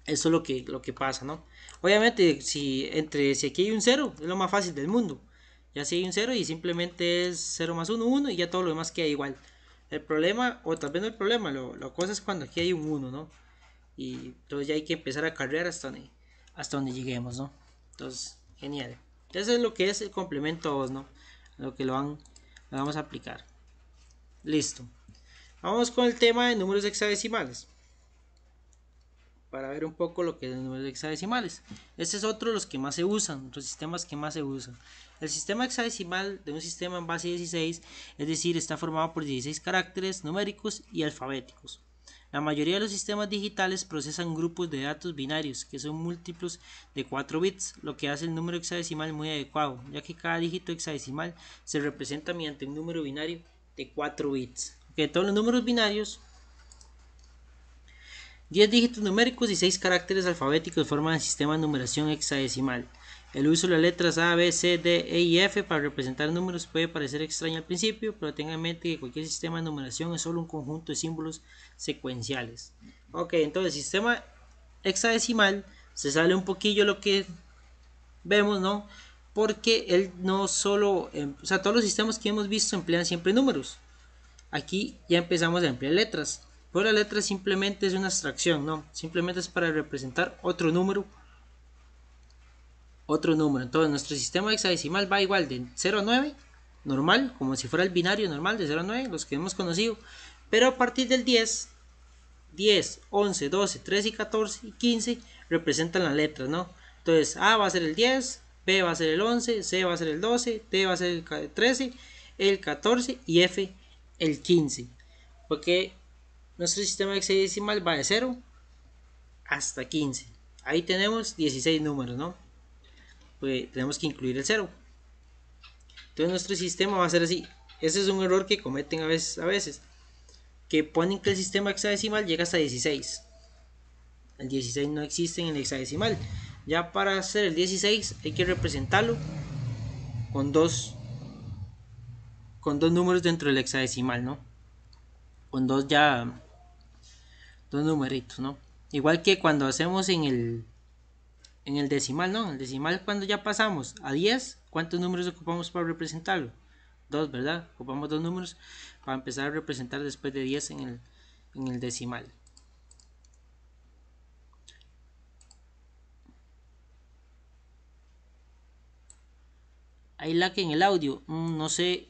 eso es lo que, lo que pasa, ¿no? Obviamente, si, entre, si aquí hay un 0, es lo más fácil del mundo. Ya si hay un 0 y simplemente es 0 más 1, 1 y ya todo lo demás queda igual. El problema, o tal vez no el problema, la cosa es cuando aquí hay un 1, ¿no? Y entonces ya hay que empezar a cargar hasta donde, hasta donde lleguemos, ¿no? Entonces, genial. Eso es lo que es el complemento 2, ¿no? lo que lo, van, vamos a aplicar. Listo. Vamos con el tema de números hexadecimales. Para ver un poco lo que es números hexadecimales. Este es otro de los que más se usan, los sistemas que más se usan. El sistema hexadecimal de un sistema en base 16, es decir, está formado por 16 caracteres numéricos y alfabéticos. La mayoría de los sistemas digitales procesan grupos de datos binarios, que son múltiplos de 4 bits, lo que hace el número hexadecimal muy adecuado, ya que cada dígito hexadecimal se representa mediante un número binario de 4 bits. todos los números binarios 10 dígitos numéricos y 6 caracteres alfabéticos forman el sistema de numeración hexadecimal. El uso de las letras A, B, C, D, E y F para representar números puede parecer extraño al principio, pero tenga en mente que cualquier sistema de numeración es solo un conjunto de símbolos secuenciales. Ok, entonces el sistema hexadecimal se sale un poquillo lo que vemos, ¿no? Porque él no solo, em, o sea, todos los sistemas que hemos visto emplean siempre números. Aquí ya empezamos a emplear letras. Pero la letra simplemente es una abstracción, ¿no? Simplemente es para representar otro número otro número. Entonces nuestro sistema hexadecimal va igual de 0 a 9, normal, como si fuera el binario normal de 0 a 9, los que hemos conocido. Pero a partir del 10, 10, 11, 12, 13 y 14 y 15 representan las letras, ¿no? Entonces A va a ser el 10, B va a ser el 11, C va a ser el 12, D va a ser el 13, el 14 y F el 15. Porque nuestro sistema hexadecimal va de 0 hasta 15. Ahí tenemos 16 números, ¿no? pues tenemos que incluir el 0. Entonces nuestro sistema va a ser así. Ese es un error que cometen a veces, a veces que ponen que el sistema hexadecimal llega hasta 16. El 16 no existe en el hexadecimal. Ya para hacer el 16 hay que representarlo con dos con dos números dentro del hexadecimal, ¿no? Con dos ya dos numeritos, ¿no? Igual que cuando hacemos en el en el decimal no, en el decimal cuando ya pasamos a 10, ¿cuántos números ocupamos para representarlo? Dos, ¿verdad? Ocupamos dos números para empezar a representar después de 10 en el, en el decimal. hay que en el audio. Mm, no sé.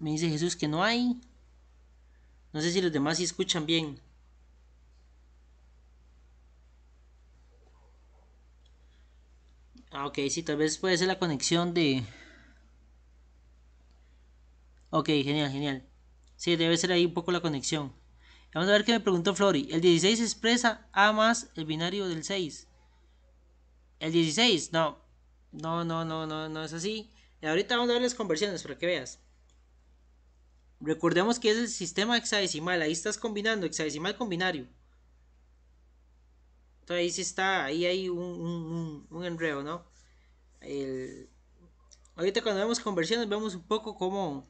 Me dice Jesús que no hay. No sé si los demás sí escuchan bien. Ah, ok, sí, tal vez puede ser la conexión de... Ok, genial, genial. Sí, debe ser ahí un poco la conexión. Vamos a ver qué me preguntó Flori. El 16 expresa A más el binario del 6. El 16, no. No, no, no, no, no es así. Y ahorita vamos a ver las conversiones para que veas. Recordemos que es el sistema hexadecimal. Ahí estás combinando hexadecimal con binario. Entonces ahí sí está, ahí hay un, un, enredo, ¿no? El, ahorita cuando vemos conversiones vemos un poco cómo,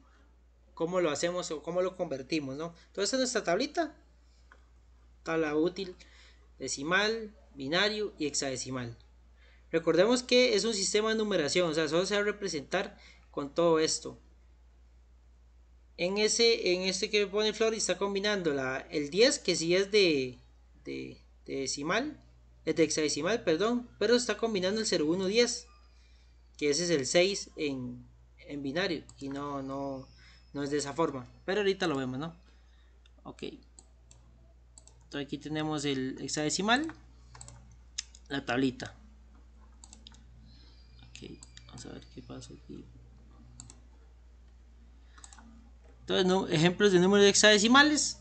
cómo lo hacemos o cómo lo convertimos, ¿no? Entonces es nuestra tablita, tabla útil, decimal, binario y hexadecimal. Recordemos que es un sistema de numeración, o sea, solo se va a representar con todo esto. En, ese, en este que pone Flor está combinando el 10, que si sí es de, de decimal, hexadecimal, perdón, pero está combinando el 10 que ese es el 6 en, binario, y no, no, no es de esa forma, pero ahorita lo vemos, ¿no? Ok, entonces aquí tenemos el hexadecimal, la tablita. Ok, vamos a ver qué pasa aquí. Entonces, no, ejemplos de números de hexadecimales.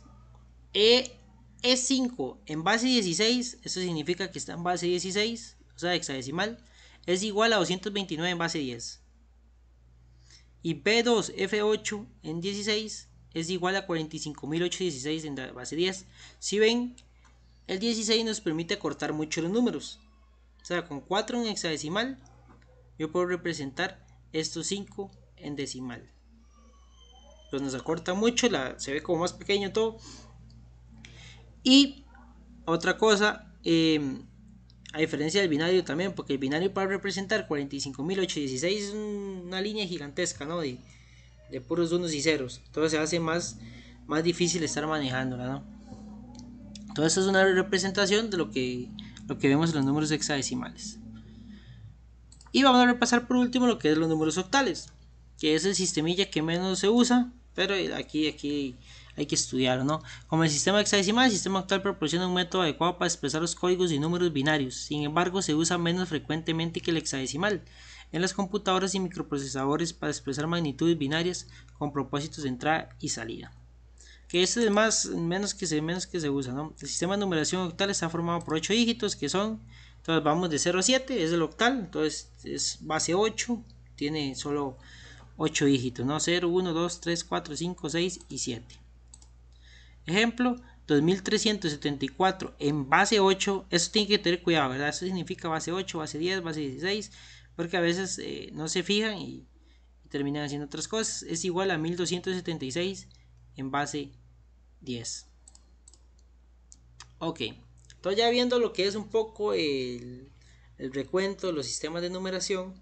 E e5 en base 16, eso significa que está en base 16, o sea, hexadecimal, es igual a 229 en base 10. Y p 2 f 8 en 16 es igual a 45.816 en base 10. Si ven, el 16 nos permite cortar mucho los números. O sea, con 4 en hexadecimal, yo puedo representar estos 5 en decimal. Entonces pues nos acorta mucho, la, se ve como más pequeño todo. Y otra cosa, em, a diferencia del binario también, porque el binario para representar 45.816 es una línea gigantesca, ¿no? De, de, puros unos y ceros. Entonces se hace más, más difícil estar manejándola, ¿no? Entonces es una representación de lo que, lo que vemos en los números hexadecimales. Y vamos a repasar por último lo que es los números octales, que es el sistemilla que menos se usa, pero aquí, aquí hay que estudiarlo, ¿no? Como el sistema hexadecimal, el sistema actual proporciona un método adecuado para expresar los códigos y números binarios, sin embargo se usa menos frecuentemente que el hexadecimal en las computadoras y microprocesadores para expresar magnitudes binarias con propósitos de entrada y salida. Que este es el más, menos, que se, menos que se usa, ¿no? El sistema de numeración octal está formado por 8 dígitos que son, entonces vamos de 0 a 7, es el octal, entonces es base 8, tiene solo 8 dígitos, ¿no? 0, 1, 2, 3, 4, 5, 6 y 7. Ejemplo, 2374 en base 8. Eso tiene que tener cuidado, ¿verdad? Eso significa base 8, base 10, base 16, porque a veces eh, no se fijan y, terminan haciendo otras cosas. Es igual a 1276 en base 10. Ok, entonces ya viendo lo que es un poco el, recuento, los sistemas de numeración,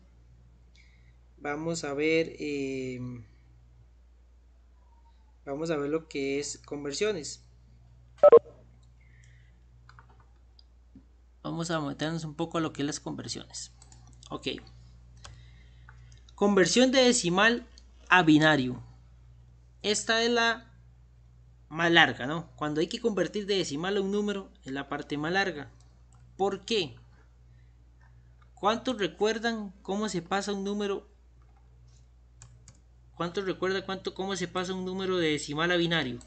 vamos a ver... Em, vamos a ver lo que es conversiones. Vamos a meternos un poco a lo que es las conversiones. Ok. Conversión de decimal a binario. Esta es la más larga, ¿no? Cuando hay que convertir de decimal a un número, es la parte más larga. ¿Por qué? ¿Cuántos recuerdan cómo se pasa un número ¿Cuánto recuerda cuánto cómo se pasa un número de decimal a binario?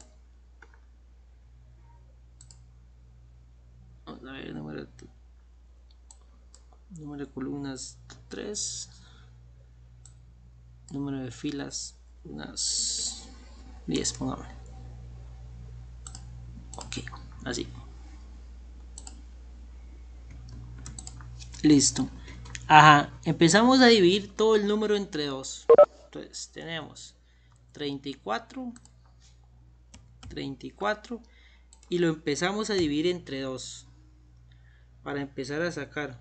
Vamos a ver, número, número de columnas 3. Número de filas unas 10, pongámosle. Ok, así. Listo. Ajá, empezamos a dividir todo el número entre 2. Entonces tenemos 34, 34 y lo empezamos a dividir entre 2 para empezar a sacar.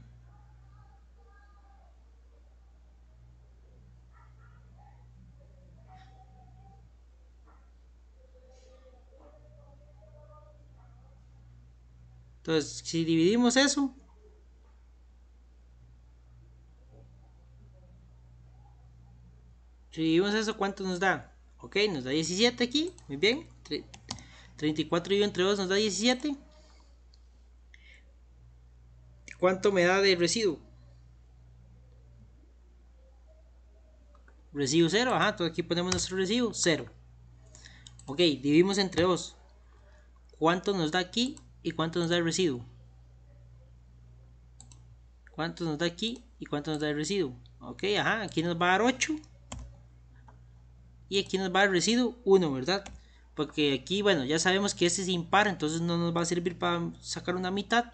Entonces, si dividimos eso, Si dividimos eso, ¿cuánto nos da? Ok, nos da 17 aquí, muy bien. 34 dividido entre 2 nos da 17. ¿Cuánto me da de residuo? Residuo 0, ajá, entonces aquí ponemos nuestro residuo 0. Ok, dividimos entre 2. ¿Cuánto nos da aquí y cuánto nos da el residuo? ¿Cuánto nos da aquí y cuánto nos da el residuo? Ok, ajá, aquí nos va a dar 8 y aquí nos va el residuo 1, ¿verdad? Porque aquí, bueno, ya sabemos que este es impar, entonces no nos va a servir para sacar una mitad.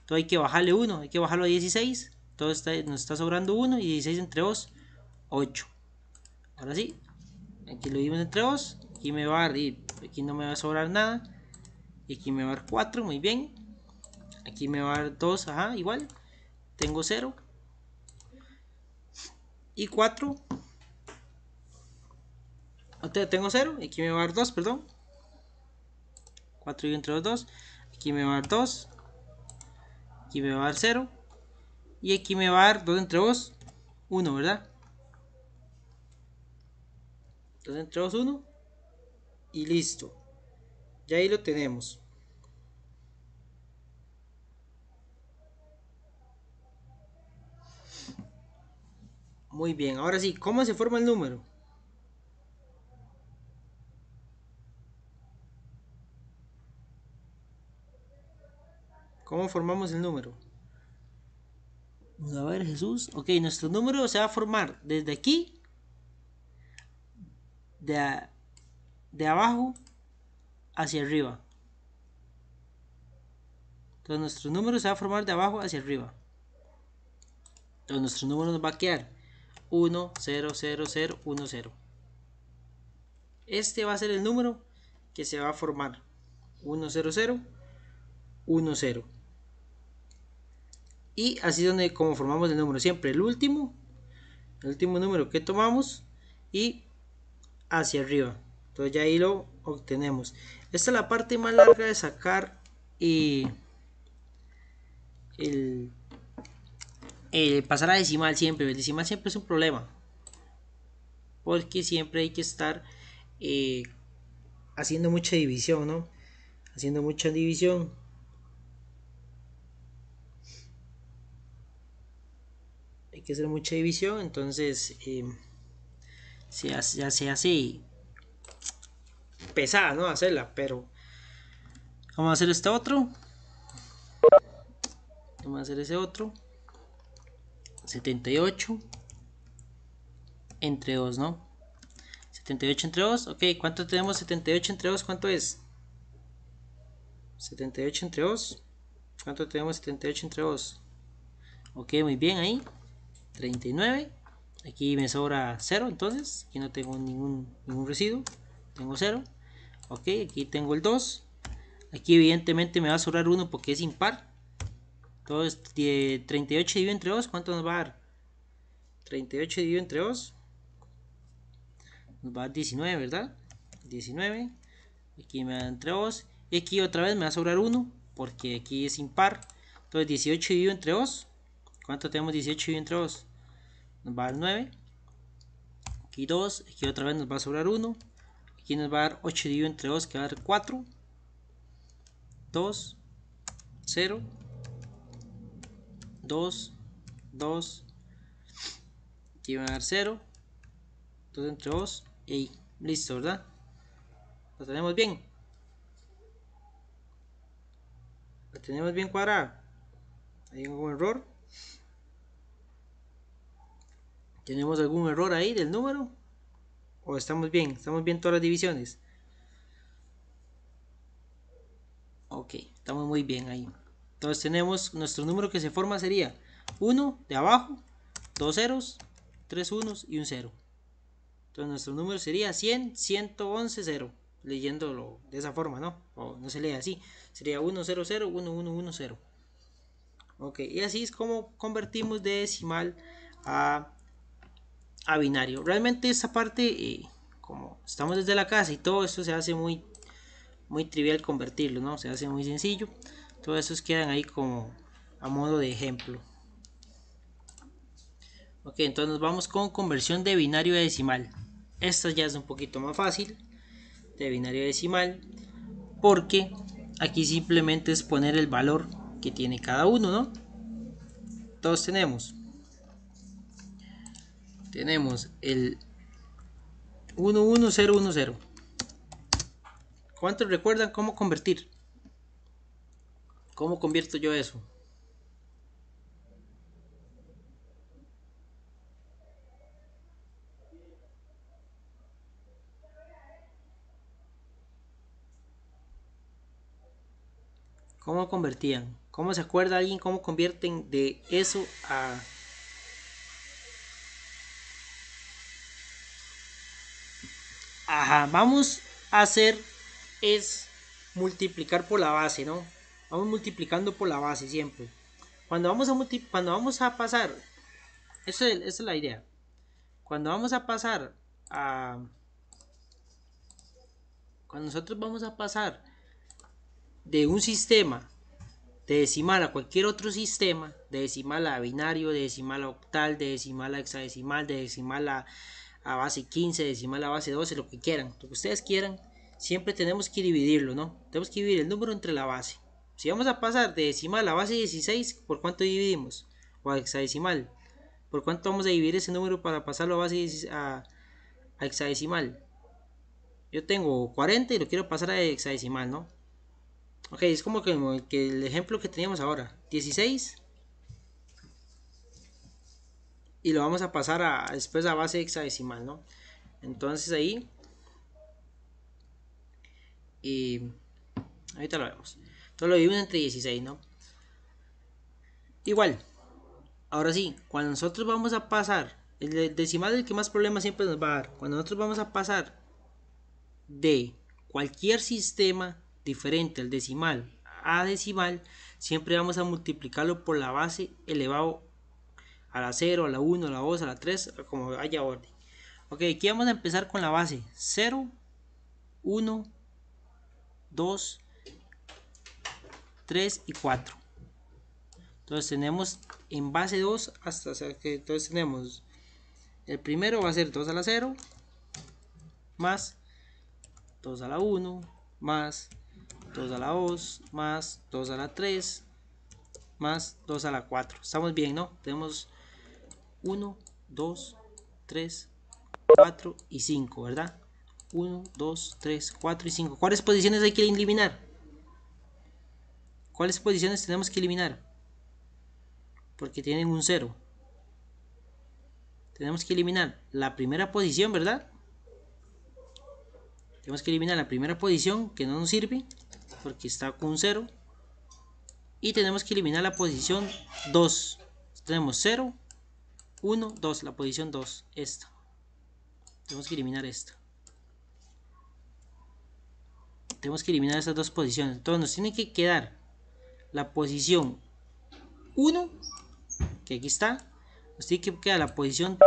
Entonces hay que bajarle 1, hay que bajarlo a 16. Entonces nos está sobrando 1 y 16 entre 2, 8. Ahora sí, aquí lo dimos entre 2, aquí me va a ir, aquí no me va a sobrar nada. Y aquí me va a dar 4, muy bien. Aquí me va a dar 2, ajá, igual. Tengo 0. Y 4. Tengo 0, aquí me va a dar 2, perdón. 4 y entre los 2. Aquí me va a dar 2. Aquí me va a dar 0. Y aquí me va a dar 2 entre 2, 1, ¿verdad? 2 entre 2, 1. Y listo. Ya ahí lo tenemos. Muy bien, ahora sí, ¿cómo se forma el número? ¿Cómo formamos el número? Vamos a ver, Jesús. Ok, nuestro número se va a formar desde aquí, de, abajo hacia arriba. Entonces nuestro número se va a formar de abajo hacia arriba. Entonces nuestro número nos va a quedar 1, 0, 0, 0, 1, 0. Este va a ser el número que se va a formar. 1, 0, 0, 1, 0 y así es donde como formamos el número siempre el último el último número que tomamos y hacia arriba entonces ya ahí lo obtenemos esta es la parte más larga de sacar y el, pasar a decimal siempre el decimal siempre es un problema porque siempre hay que estar eh, haciendo mucha división no haciendo mucha división hay que hacer mucha división, entonces eh, ya sea así pesada, ¿no? Hacerla, pero vamos a hacer este otro. Vamos a hacer ese otro. 78 entre 2, ¿no? 78 entre 2, ok, ¿cuánto tenemos 78 entre 2? ¿Cuánto es? 78 entre 2, ¿cuánto tenemos 78 entre 2? Ok, muy bien ahí. 39 aquí me sobra 0 entonces aquí no tengo ningún, residuo tengo 0 ok aquí tengo el 2 aquí evidentemente me va a sobrar 1 porque es impar entonces 38 dividido entre 2 ¿cuánto nos va a dar? 38 dividido entre 2 nos va a dar 19 ¿verdad? 19 aquí me dar entre 2 y aquí otra vez me va a sobrar 1 porque aquí es impar entonces 18 dividido entre 2 ¿cuánto tenemos 18 dividido entre 2? nos va a dar 9. Aquí 2, aquí otra vez nos va a sobrar 1. Aquí nos va a dar 8 dividido entre 2 que va a dar 4. 2, 0, 2, 2. Aquí va a dar 0. 2 entre 2. Y listo, ¿verdad? Lo tenemos bien. Lo tenemos bien cuadrado. Hay un error. ¿Tenemos algún error ahí del número? ¿O estamos bien? ¿Estamos bien todas las divisiones? Ok, estamos muy bien ahí. Entonces tenemos nuestro número que se forma sería 1 de abajo, 2 ceros, 3 unos y un 0. Entonces nuestro número sería 100, 111, 0. Leyéndolo de esa forma, ¿no? O no se lee así. Sería 100 0, Ok, y así es como convertimos de decimal a a binario. Realmente esta parte, eh, como estamos desde la casa y todo esto se hace muy, muy trivial convertirlo, ¿no? Se hace muy sencillo. Todos esos quedan ahí como a modo de ejemplo. Ok, entonces nos vamos con conversión de binario a decimal. Esta ya es un poquito más fácil de binario a decimal porque aquí simplemente es poner el valor que tiene cada uno, ¿no? Todos tenemos tenemos el 11010. ¿Cuántos recuerdan cómo convertir? ¿Cómo convierto yo eso? ¿Cómo convertían? ¿Cómo se acuerda alguien cómo convierten de eso a vamos a hacer es multiplicar por la base, ¿no? Vamos multiplicando por la base siempre. Cuando vamos a, cuando vamos a pasar, esa es, es la idea. Cuando vamos a pasar a... Cuando nosotros vamos a pasar de un sistema de decimal a cualquier otro sistema, de decimal a binario, de decimal a octal, de decimal a hexadecimal, de decimal a a base 15, decimal a base 12, lo que quieran, lo que ustedes quieran, siempre tenemos que dividirlo, ¿no? Tenemos que dividir el número entre la base. Si vamos a pasar de decimal a base 16, ¿por cuánto dividimos? O a hexadecimal. ¿Por cuánto vamos a dividir ese número para pasarlo a base a, hexadecimal? Yo tengo 40 y lo quiero pasar a hexadecimal, ¿no? Ok, es como que el ejemplo que teníamos ahora. 16 y lo vamos a pasar a, después a base hexadecimal, ¿no? Entonces ahí. Y ahorita lo vemos. todo lo dividimos entre 16, ¿no? Igual. Ahora sí, cuando nosotros vamos a pasar, el decimal es el que más problemas siempre nos va a dar. Cuando nosotros vamos a pasar de cualquier sistema diferente al decimal a decimal, siempre vamos a multiplicarlo por la base elevado a la 0, a la 1, a la 2, a la 3, como haya orden. Ok, aquí vamos a empezar con la base 0, 1, 2, 3 y 4. Entonces tenemos en base 2 hasta, o sea, que entonces tenemos el primero va a ser 2 a la 0 más 2 a la 1 más 2 a la 2 más 2 a la 3 más 2 a la 4. Estamos bien, ¿no? Tenemos 1, 2, 3, 4 y 5, ¿verdad? 1, 2, 3, 4 y 5. ¿Cuáles posiciones hay que eliminar? ¿Cuáles posiciones tenemos que eliminar? Porque tienen un 0. Tenemos que eliminar la primera posición, ¿verdad? Tenemos que eliminar la primera posición que no nos sirve porque está con 0. Y tenemos que eliminar la posición 2. Tenemos 0, 1, 2, la posición 2, esta. Tenemos que eliminar esta. Tenemos que eliminar estas dos posiciones. Entonces nos tiene que quedar la posición 1, que aquí está. Nos tiene que quedar la posición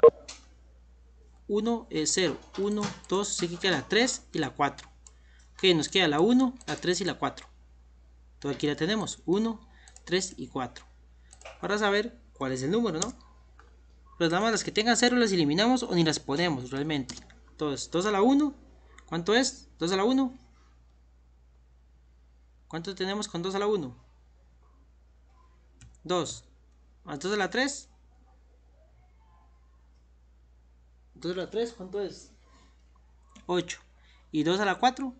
1, 0, 1, 2, tiene que queda la 3 y la 4. Ok, nos queda la 1, la 3 y la 4. Entonces aquí la tenemos, 1, 3 y 4. Para saber cuál es el número, ¿no? Pero pues nada más las que tengan 0 las eliminamos o ni las ponemos realmente. Entonces, 2 a la 1. ¿Cuánto es? 2 a la 1. ¿Cuánto tenemos con 2 a la 1? 2. ¿Más 2 a la 3? 2 a la 3, ¿cuánto es? 8. ¿Y 2 a la 4?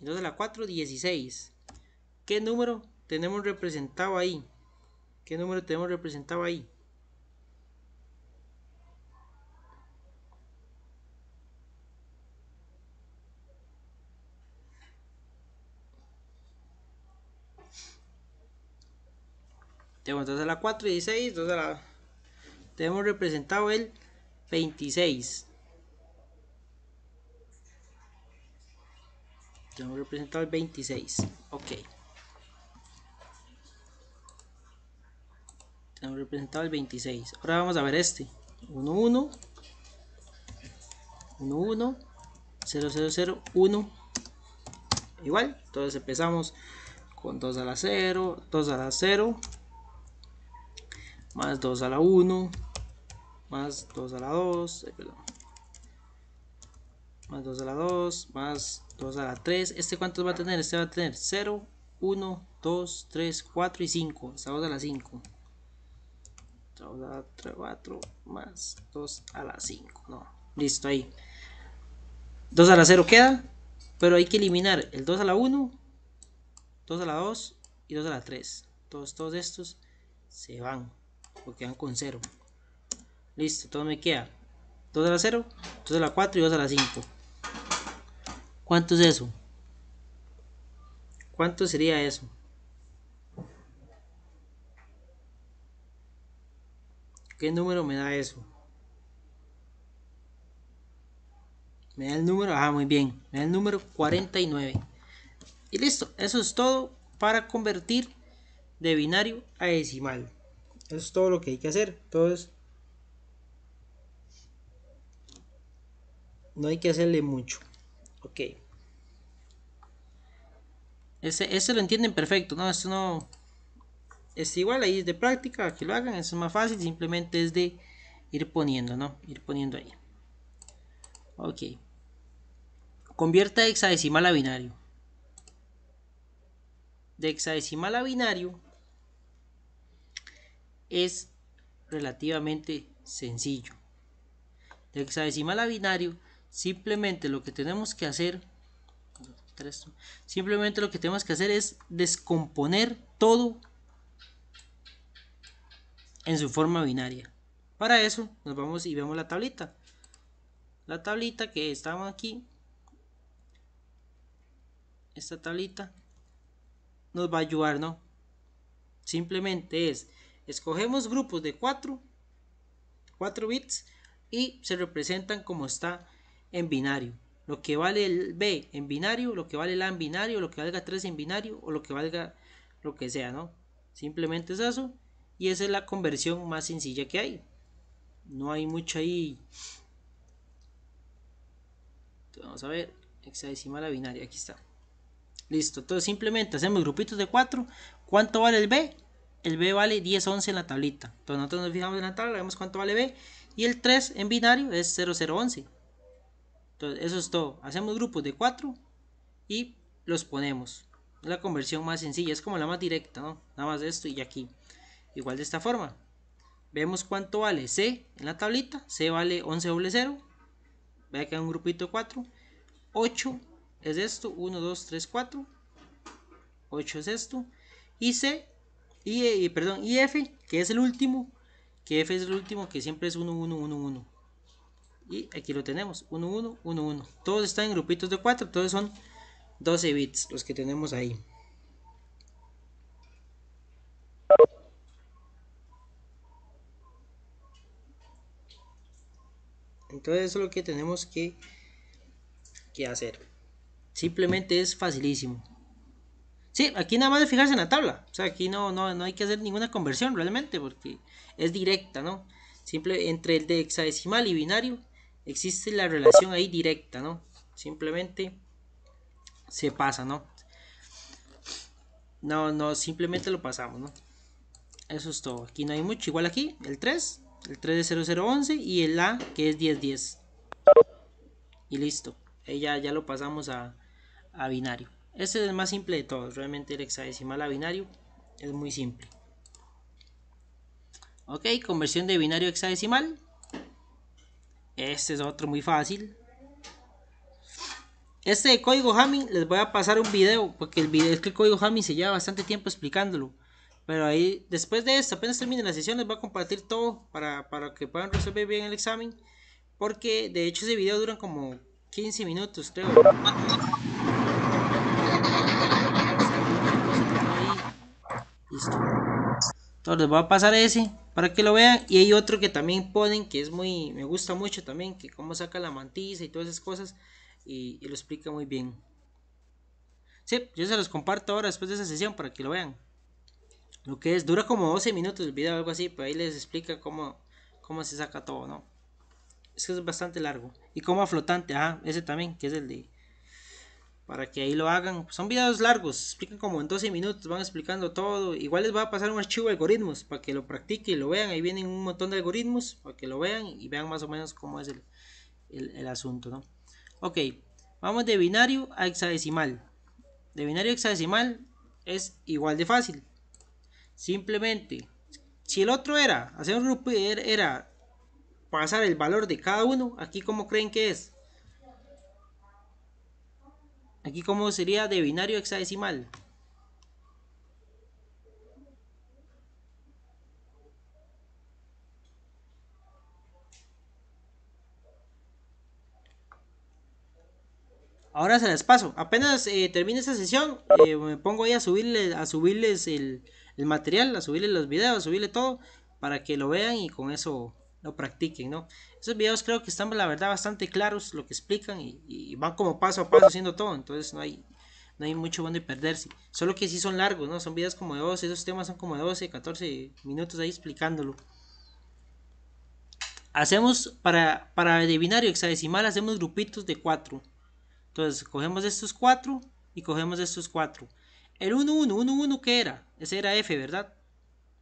2 a la 4, 16. ¿Qué número tenemos representado ahí? ¿Qué número tenemos representado ahí? Tenemos 2 a la 4 y 6, la... Tenemos representado el 26. Tenemos representado el 26. Ok. representado el 26. Ahora vamos a ver este. 1, 1. 1, 0, 0, 0, 1. Igual. Entonces empezamos con 2 a la 0, 2 a la 0. Más 2 a la 1. Más 2 a la 2. Eh, más 2 a la 2. Más 2 a la 3. ¿Este cuánto va a tener? Este va a tener 0, 1, 2, 3, 4 y 5. Estamos a la 5. 4 más 2 a la 5, no, listo ahí. 2 a la 0 queda, pero hay que eliminar el 2 a la 1, 2 a la 2 y 2 a la 3. Todos, todos estos se van, porque quedan con 0. Listo, todo me queda 2 a la 0, 2 a la 4 y 2 a la 5. ¿Cuánto es eso? ¿Cuánto sería eso? ¿Qué número me da eso? Me da el número, ah, muy bien, me da el número 49. Y listo, eso es todo para convertir de binario a decimal. Eso es todo lo que hay que hacer. Entonces, no hay que hacerle mucho. Ok. Ese, ese lo entienden perfecto, ¿no? Esto no es igual, ahí es de práctica, que lo hagan, es más fácil, simplemente es de ir poniendo, ¿no? Ir poniendo ahí. Ok. Convierta hexadecimal a binario. De hexadecimal a binario es relativamente sencillo. De hexadecimal a binario, simplemente lo que tenemos que hacer simplemente lo que tenemos que hacer es descomponer todo en su forma binaria. Para eso nos vamos y vemos la tablita. La tablita que estamos aquí. Esta tablita nos va a ayudar, ¿no? Simplemente es, escogemos grupos de 4, 4 bits y se representan como está en binario. Lo que vale el B en binario, lo que vale el A en binario, lo que valga 3 en binario o lo que valga lo que sea, ¿no? Simplemente es eso y esa es la conversión más sencilla que hay. No hay mucho ahí. vamos a ver, hexadecimal a binaria, aquí está. Listo, entonces simplemente hacemos grupitos de 4. ¿Cuánto vale el B? El B vale 10, 11 en la tablita. Entonces nosotros nos fijamos en la tabla, vemos cuánto vale B. Y el 3 en binario es 0, 11. Entonces eso es todo. Hacemos grupos de 4 y los ponemos. Es la conversión más sencilla, es como la más directa, Nada más esto y aquí igual de esta forma. Vemos cuánto vale C en la tablita. C vale 11 doble 0. ve que hay un grupito de 4. 8 es esto. 1, 2, 3, 4. 8 es esto. Y C, eh, y, perdón, y F, que es el último. Que F es el último, que siempre es 1, 1, 1, 1. Y aquí lo tenemos. 1, 1, 1, 1. Todos están en grupitos de 4. Todos son 12 bits los que tenemos ahí. Entonces eso es lo que tenemos que, hacer. Simplemente es facilísimo. Sí, aquí nada más de fijarse en la tabla. O sea, aquí no, no, no hay que hacer ninguna conversión realmente porque es directa, ¿no? Simple, entre el de hexadecimal y binario existe la relación ahí directa, ¿no? Simplemente se pasa, ¿no? No, no, simplemente lo pasamos, ¿no? Eso es todo. Aquí no hay mucho. Igual aquí, el 3 el 3 de 0011 y el A que es 1010. Y listo. Ahí ya, lo pasamos a, binario. Este es el más simple de todos. Realmente el hexadecimal a binario es muy simple. Ok, conversión de binario hexadecimal. Este es otro muy fácil. Este de código Hamming les voy a pasar un video porque el, es que código Hamming se lleva bastante tiempo explicándolo. Pero ahí, después de esto, apenas termine la sesión Les voy a compartir todo para, que puedan resolver bien el examen. Porque de hecho ese video dura como 15 minutos, creo. Listo. Entonces les voy a pasar ese para que lo vean. Y hay otro que también ponen que es muy, me gusta mucho también, que cómo saca la mantisa y todas esas cosas. y lo explica muy bien. Sí, yo se los comparto ahora después de esa sesión para que lo vean. Lo que es, dura como 12 minutos el video o algo así, pero ahí les explica cómo, cómo se saca todo, ¿no? Es que es bastante largo. Y como flotante, ah ese también, que es el de... Para que ahí lo hagan. Son videos largos, explican como en 12 minutos, van explicando todo. Igual les va a pasar un archivo de algoritmos para que lo practiquen y lo vean. Ahí vienen un montón de algoritmos para que lo vean y vean más o menos cómo es el, el asunto, ¿no? Ok, vamos de binario a hexadecimal. De binario a hexadecimal es igual de fácil. Simplemente, si el otro era hacer un grupo er, era pasar el valor de cada uno, aquí como creen que es. Aquí como sería de binario hexadecimal. Ahora se las paso. Apenas eh, termine esta sesión, eh, me pongo ahí a subirles, a subirles el, el material, a subirle los videos, subirle todo para que lo vean y con eso lo practiquen, ¿no? Esos videos creo que están, la verdad, bastante claros lo que explican y, van como paso a paso haciendo todo, entonces no hay, no hay mucho donde perderse. Solo que si son largos, ¿no? Son videos como de 12, esos temas son como de 12, 14 minutos ahí explicándolo. Hacemos, para, para adivinar hexadecimal, hacemos grupitos de 4. Entonces, cogemos estos 4 y cogemos estos 4. El 1, 1, 1, 1, era? Ese era F, ¿verdad?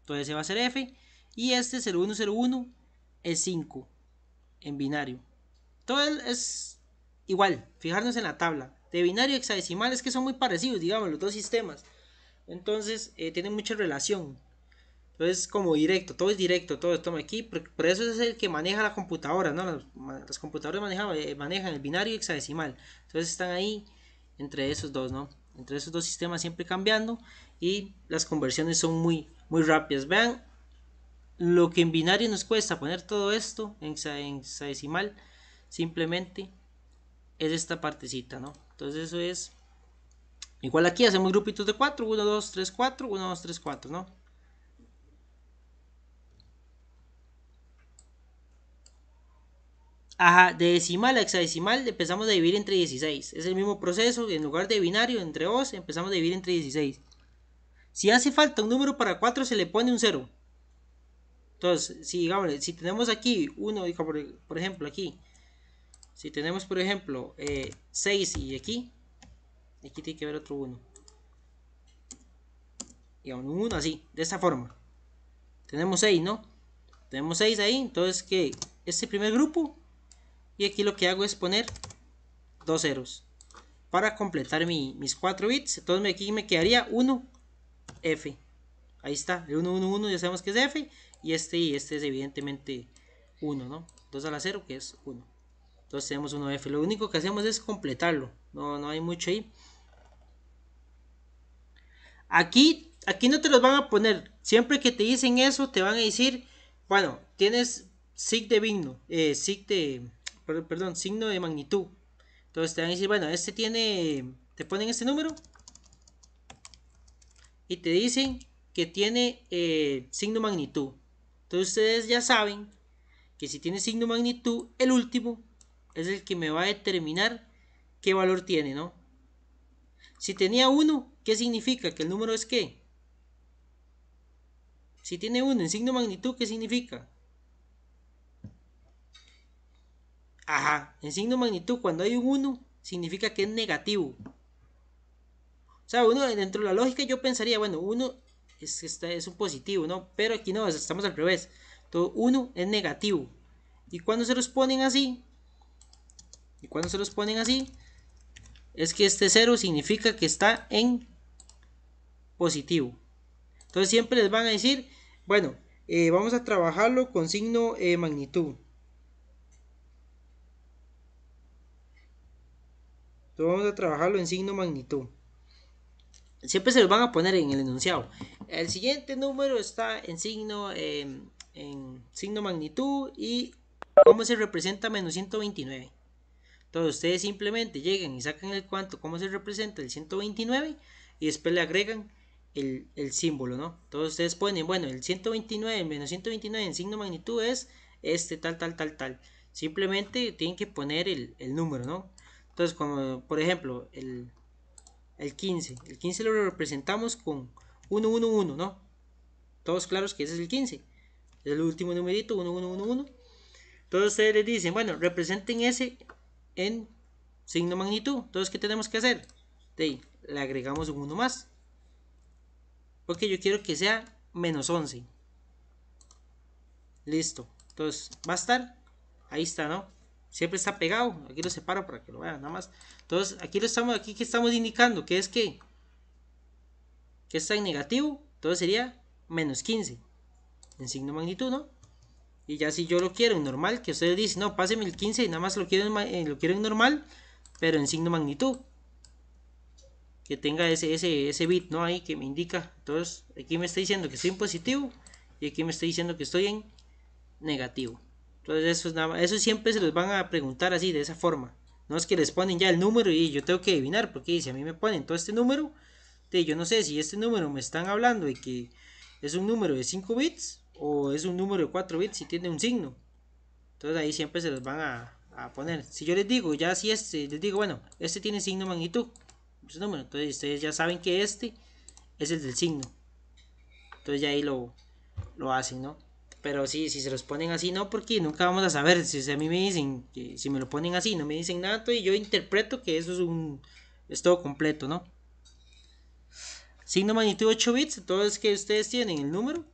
Entonces ese va a ser F. Y este 0101 0, 1, es 5 en binario. todo es igual, fijarnos en la tabla. De binario y hexadecimal es que son muy parecidos, digamos, los dos sistemas. Entonces eh, tienen mucha relación. Entonces como directo, todo es directo, todo esto aquí. Por, eso es el que maneja la computadora, ¿no? Las, computadoras manejan, eh, manejan el binario y hexadecimal. Entonces están ahí entre esos dos, ¿no? entre esos dos sistemas siempre cambiando y las conversiones son muy, muy rápidas. Vean lo que en binario nos cuesta poner todo esto en hexadecimal, simplemente es esta partecita, ¿no? Entonces eso es, igual aquí hacemos grupitos de 4, 1, 2, 3, 4, 1, 2, 3, 4, ¿no? Ajá, de decimal a hexadecimal empezamos a dividir entre 16. Es el mismo proceso, en lugar de binario entre 2 empezamos a dividir entre 16. Si hace falta un número para 4 se le pone un 0. Entonces, si si tenemos aquí 1, por, ejemplo aquí, si tenemos por ejemplo 6 eh, y aquí, aquí tiene que haber otro 1. Y un 1 así, de esta forma. Tenemos 6, ¿no? Tenemos 6 ahí, entonces que este primer grupo y aquí lo que hago es poner dos ceros para completar mis cuatro bits entonces aquí me quedaría 1F ahí está, el 111 ya sabemos que es F y este y este es evidentemente 1, ¿no? 2 a la 0 que es 1 entonces tenemos 1F, lo único que hacemos es completarlo no, no hay mucho ahí aquí, aquí no te los van a poner siempre que te dicen eso te van a decir bueno, tienes sig de vino, eh, sig de perdón, signo de magnitud. Entonces te van a decir, bueno, este tiene, te ponen este número y te dicen que tiene eh, signo magnitud. Entonces ustedes ya saben que si tiene signo magnitud, el último es el que me va a determinar qué valor tiene, ¿no? Si tenía 1, ¿qué significa? ¿Que el número es qué? Si tiene 1 en signo magnitud, ¿qué significa? Ajá, en signo magnitud, cuando hay un 1, significa que es negativo. O sea, uno, dentro de la lógica yo pensaría, bueno, 1 este, es, un positivo, ¿no? Pero aquí no, estamos al revés. Todo 1 es negativo. Y cuando se los ponen así, y cuando se los ponen así, es que este 0 significa que está en positivo. Entonces siempre les van a decir, bueno, eh, vamos a trabajarlo con signo eh, magnitud. vamos a trabajarlo en signo magnitud. Siempre se los van a poner en el enunciado. El siguiente número está en signo, em, en signo magnitud y cómo se representa menos 129. Entonces ustedes simplemente llegan y sacan el cuánto, cómo se representa el 129 y después le agregan el, símbolo, ¿no? Entonces ustedes ponen, bueno, el 129 menos 129 en signo magnitud es este tal, tal, tal, tal. Simplemente tienen que poner el, el número, ¿no? Entonces, como, por ejemplo, el, 15. El 15 lo representamos con 1, 1, 1, ¿no? Todos claros que ese es el 15. Es el último numerito, 1, 1, 1, 1. Entonces ustedes le dicen, bueno, representen ese en signo magnitud. Entonces, ¿qué tenemos que hacer? le agregamos un 1 más. Porque yo quiero que sea menos 11. Listo. Entonces, va a estar. Ahí está, ¿no? Siempre está pegado. Aquí lo separo para que lo vean nada más. Entonces, aquí lo estamos, aquí que estamos indicando que es que, que está en negativo. Entonces sería menos 15 en signo magnitud, ¿no? Y ya si yo lo quiero en normal, que ustedes dicen, no, pase el 15 y nada más lo quiero en, eh, lo quiero en normal, pero en signo magnitud. Que tenga ese, ese, ese bit, ¿no? Ahí que me indica. Entonces, aquí me está diciendo que estoy en positivo y aquí me está diciendo que estoy en negativo. Entonces eso, es nada, eso siempre se los van a preguntar así, de esa forma. No es que les ponen ya el número y yo tengo que adivinar, porque si a mí me ponen todo este número, de, yo no sé si este número me están hablando y que es un número de 5 bits o es un número de 4 bits y tiene un signo. Entonces ahí siempre se los van a, poner. Si yo les digo, ya si este, les digo, bueno, este tiene signo magnitud, entonces ustedes ya saben que este es el del signo. Entonces ya ahí lo, lo hacen, ¿no? Pero sí, si se los ponen así, no, porque nunca vamos a saber. Si a mí me dicen, si me lo ponen así, no me dicen nada, y yo interpreto que eso es un. es todo completo, ¿no? Signo magnitud 8 bits, todo es que ustedes tienen el número.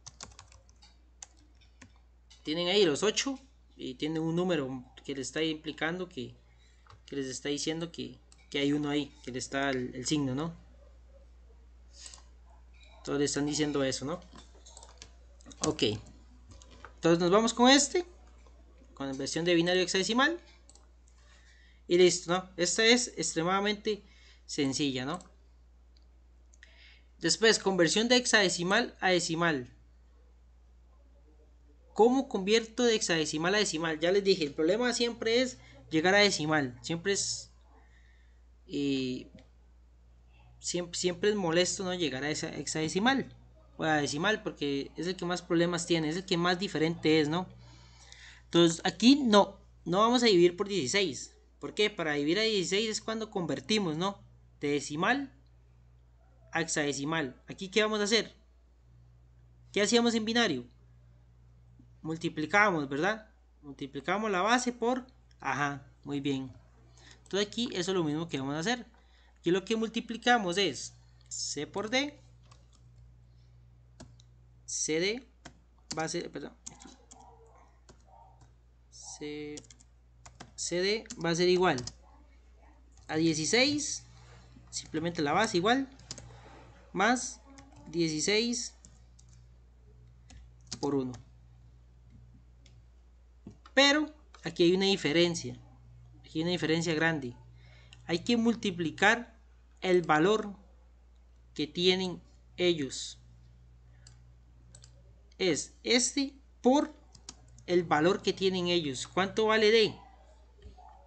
Tienen ahí los 8 y tienen un número que les está implicando que, que les está diciendo que, que, hay uno ahí, que le está el, signo, ¿no? Entonces están diciendo eso, ¿no? Ok. Entonces nos vamos con este. Con inversión de binario hexadecimal. Y listo, ¿no? Esta es extremadamente sencilla, ¿no? Después, conversión de hexadecimal a decimal. ¿Cómo convierto de hexadecimal a decimal? Ya les dije, el problema siempre es llegar a decimal. Siempre es... Eh, siempre, siempre, es molesto no llegar a esa hexadecimal o a decimal porque es el que más problemas tiene, es el que más diferente es, ¿no? Entonces aquí no, no vamos a dividir por 16. ¿Por qué? Para dividir a 16 es cuando convertimos, ¿no? De decimal a hexadecimal. Aquí ¿qué vamos a hacer? ¿Qué hacíamos en binario? Multiplicábamos, ¿verdad? Multiplicábamos la base por... Ajá, muy bien. Entonces aquí eso es lo mismo que vamos a hacer. Aquí lo que multiplicamos es C por D cd va a ser perdón cd va a ser igual a 16 simplemente la base igual más 16 por 1 pero aquí hay una diferencia aquí hay una diferencia grande hay que multiplicar el valor que tienen ellos es este por el valor que tienen ellos. ¿Cuánto vale D?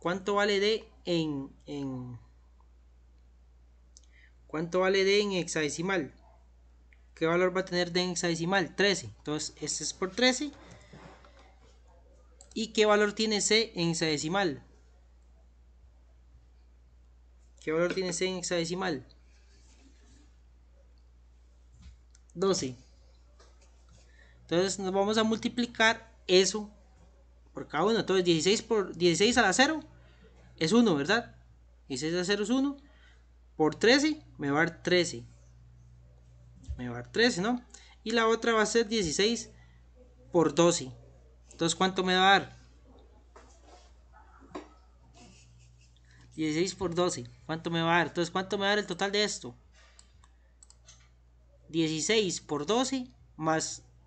¿Cuánto vale D en, en ¿Cuánto vale D en hexadecimal? ¿Qué valor va a tener D en hexadecimal? 13. Entonces, este es por 13. ¿Y qué valor tiene C en hexadecimal? ¿Qué valor tiene C en hexadecimal? 12. Entonces nos vamos a multiplicar eso por cada uno. Entonces 16 16 a la 0 es 1, ¿verdad? 16 a 0 es 1. Por 13 me va a dar 13. Me va a dar 13, ¿no? Y la otra va a ser 16 por 12. Entonces, ¿cuánto me va a dar? 16 por 12. ¿Cuánto me va a dar? Entonces, ¿cuánto me va a dar el total de esto? 16 por 12 más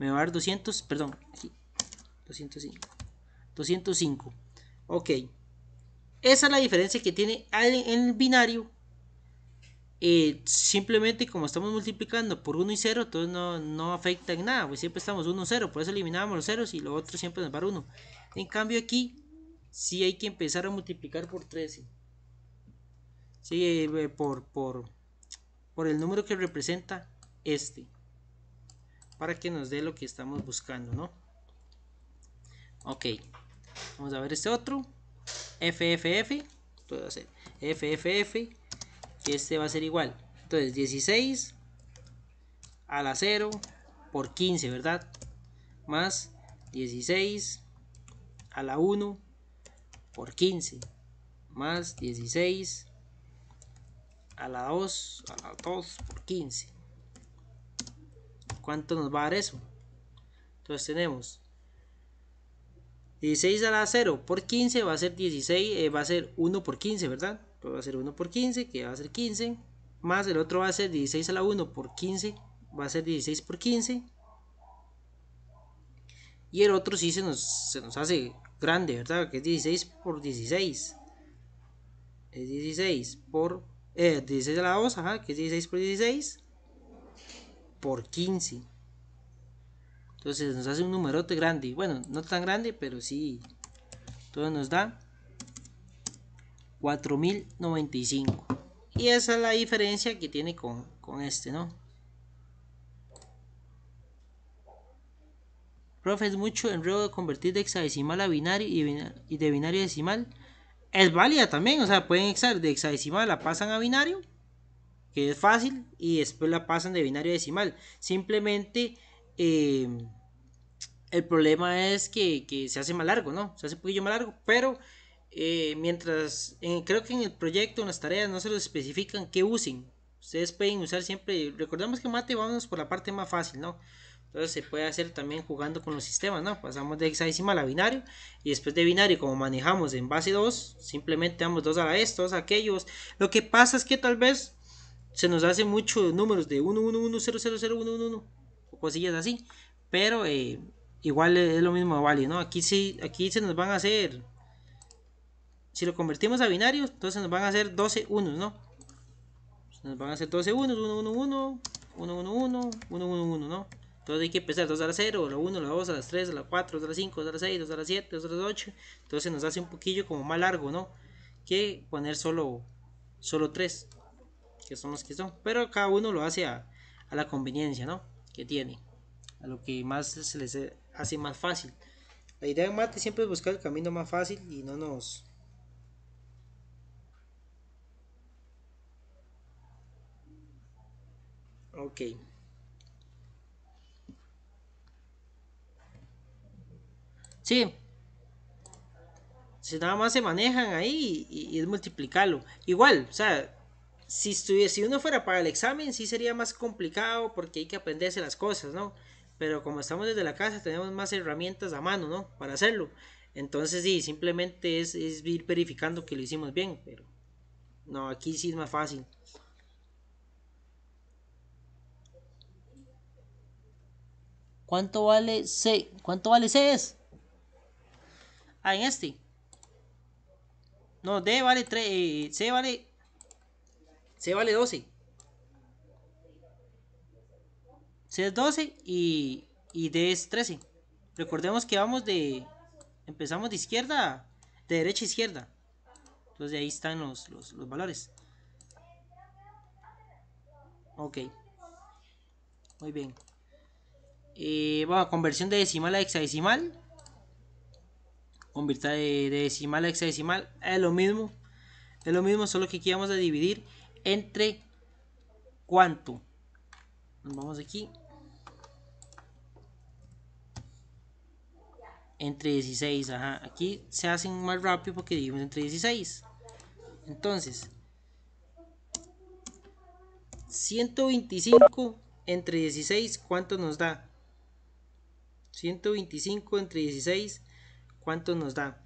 me va a dar 200, perdón, aquí, 205, 205, ok, esa es la diferencia que tiene en el binario, eh, simplemente como estamos multiplicando por 1 y 0, entonces no, afecta en nada, pues siempre estamos 1, 0, por eso eliminamos los ceros y lo otro siempre nos va a dar 1, en cambio aquí, sí hay que empezar a multiplicar por 13, sí, eh, por, por, por el número que representa este para que nos dé lo que estamos buscando, ¿no? Ok, vamos a ver este otro, FFF, hacer FFF, este va a ser igual. Entonces 16 a la 0 por 15, ¿verdad? Más 16 a la 1 por 15, más 16 a la 2, a la 2 por 15 ¿Cuánto nos va a dar eso? Entonces tenemos 16 a la 0 por 15 va a ser 16, eh, va a ser 1 por 15, ¿verdad? Entonces va a ser 1 por 15, que va a ser 15, más el otro va a ser 16 a la 1 por 15, va a ser 16 por 15. Y el otro sí se nos, se nos hace grande, ¿verdad? Que es 16 por 16. Es 16 por... 16 eh, a la 2, que es 16 por 16 por 15. Entonces nos hace un numerote grande. Bueno, no tan grande, pero sí. todo nos da 4095. Y esa es la diferencia que tiene con, este, ¿no? Profe, es mucho enredo de convertir de hexadecimal a binario y de binario a decimal. Es válida también, o sea, pueden de hexadecimal la pasan a binario que es fácil, y después la pasan de binario a decimal. Simplemente eh, el problema es que, se hace más largo, ¿no? Se hace un poquillo más largo, pero eh, mientras, creo que en el proyecto, en las tareas, no se los especifican Que usen. Ustedes pueden usar siempre, recordemos que mate, Vamos por la parte más fácil, ¿no? Entonces se puede hacer también jugando con los sistemas, ¿no? Pasamos de hexadecimal a binario y después de binario, como manejamos en base 2, simplemente damos 2 a la a aquellos. Lo que pasa es que tal vez se nos hace muchos números de 1 o cosillas así, pero igual es lo mismo vale, ¿no? Aquí sí, aquí se nos van a hacer si lo convertimos a binario, entonces nos van a hacer 12 unos, ¿no? Nos van a hacer 12 unos, 1 1 1, 1 1 1, 1 1 1, ¿no? Entonces hay que empezar 2 a la 0, la 1, la 2, a las 3, a la 4, 2 a las 5, 2 a las 6, 2 a las 7, 2 a las 8. Entonces nos hace un poquillo como más largo, ¿no? Que poner solo, solo 3 que son los que son. Pero cada uno lo hace a, la conveniencia, ¿no? Que tiene. A lo que más se les hace más fácil. La idea en mate siempre es buscar el camino más fácil y no nos... Ok. Sí. Si nada más se manejan ahí y es multiplicarlo. Igual, o sea, si, si uno fuera para el examen, sí sería más complicado porque hay que aprenderse las cosas, ¿no? Pero como estamos desde la casa, tenemos más herramientas a mano, ¿no? Para hacerlo. Entonces, sí, simplemente es, ir verificando que lo hicimos bien, pero no, aquí sí es más fácil. ¿Cuánto vale C? ¿Cuánto vale C es? Ah, en este. No, D vale 3, eh, C vale se vale 12. C es 12 y, y D es 13. Recordemos que vamos de... Empezamos de izquierda, de derecha a izquierda. Entonces ahí están los, valores. Ok. Muy bien. Eh, a conversión de decimal a hexadecimal. convertir eh, de decimal a hexadecimal. Es lo mismo. Es lo mismo, solo que aquí vamos a dividir entre cuánto. nos Vamos aquí. Entre 16, ajá. Aquí se hacen más rápido porque dijimos entre 16. Entonces, 125 entre 16, ¿cuánto nos da? 125 entre 16, ¿cuánto nos da?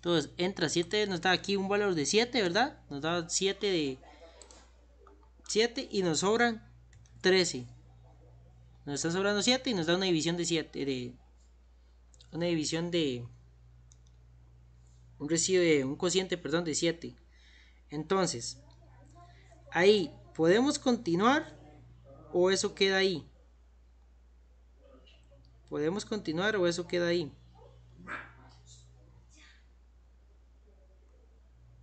Entonces, entra 7, nos da aquí un valor de 7, ¿verdad? Nos da 7 de 7 y nos sobran 13. Nos están sobrando 7 y nos da una división de 7 de una división de un residuo de un cociente, perdón, de 7. Entonces, ahí podemos continuar o eso queda ahí. Podemos continuar o eso queda ahí.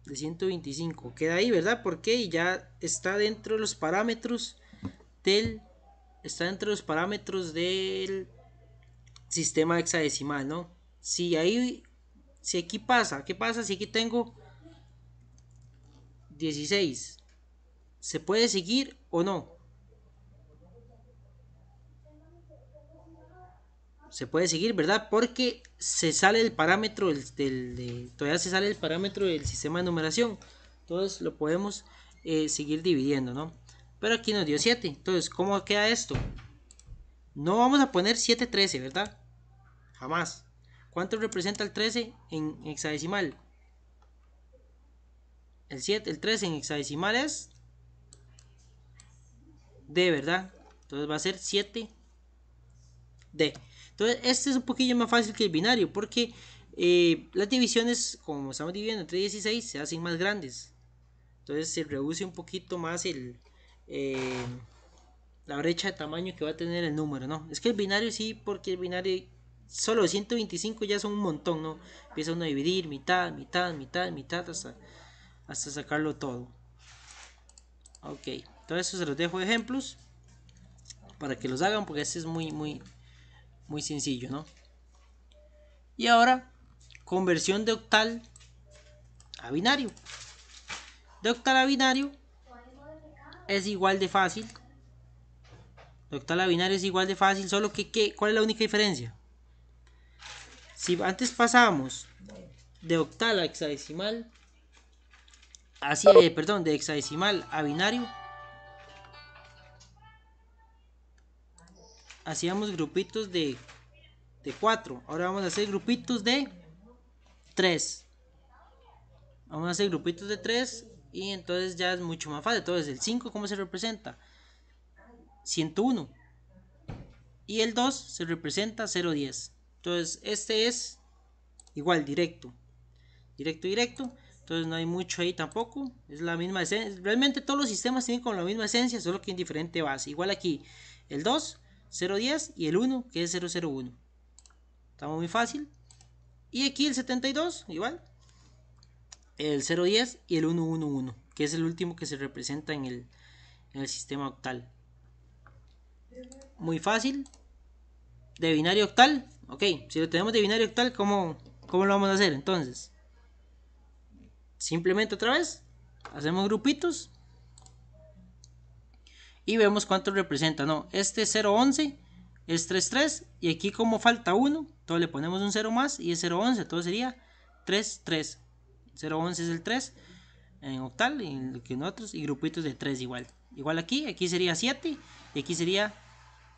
de 125. Queda ahí, ¿verdad? Porque ya está dentro de los parámetros del. Está dentro de los parámetros del sistema hexadecimal, ¿no? Si ahí. Si aquí pasa, ¿qué pasa si aquí tengo 16? ¿Se puede seguir o no? se puede seguir, ¿verdad? Porque se sale el parámetro de, todavía se sale el parámetro del sistema de numeración. Entonces lo podemos eh, seguir dividiendo, ¿no? Pero aquí nos dio 7. Entonces, ¿cómo queda esto? No vamos a poner 7 13, ¿verdad? Jamás. ¿Cuánto representa el 13 en hexadecimal? El 7, el 13 en hexadecimal es D, ¿verdad? Entonces va a ser 7 D. Entonces, este es un poquillo más fácil que el binario, porque eh, las divisiones, como estamos dividiendo entre 16, se hacen más grandes. Entonces, se reduce un poquito más el, eh, la brecha de tamaño que va a tener el número, ¿no? Es que el binario sí, porque el binario solo 125 ya son un montón, ¿no? Empieza uno a dividir mitad, mitad, mitad, mitad, hasta, hasta sacarlo todo. Ok, Entonces eso se los dejo ejemplos para que los hagan porque este es muy, muy, muy sencillo, ¿no? Y ahora, conversión de octal a binario. De octal a binario es igual de fácil. De octal a binario es igual de fácil, solo que, ¿cuál es la única diferencia? Si antes pasamos de octal a hexadecimal, así, eh, perdón, de hexadecimal a binario, hacíamos grupitos de, 4 Ahora vamos a hacer grupitos de 3 Vamos a hacer grupitos de 3 y entonces ya es mucho más fácil. Entonces el 5, ¿cómo se representa? 101. Y el 2 se representa 010. Entonces este es igual, directo. Directo, directo. Entonces no hay mucho ahí tampoco. Es la misma esencia. Realmente todos los sistemas tienen con la misma esencia, solo que en diferente base. Igual aquí, el 2 010 y el 1 que es 001. Estamos muy fácil. Y aquí el 72, igual. El 010 y el 111, que es el último que se representa en el, sistema octal. Muy fácil. De binario octal. Ok, si lo tenemos de binario octal, como cómo lo vamos a hacer entonces? Simplemente otra vez, hacemos grupitos y vemos cuánto representa. No, este 011 es 33 y aquí como falta 1, entonces le ponemos un 0 más y es 011, entonces sería 33. 011 es el 3 en octal y en, en otros y grupitos de 3 igual. Igual aquí, aquí sería 7 y aquí sería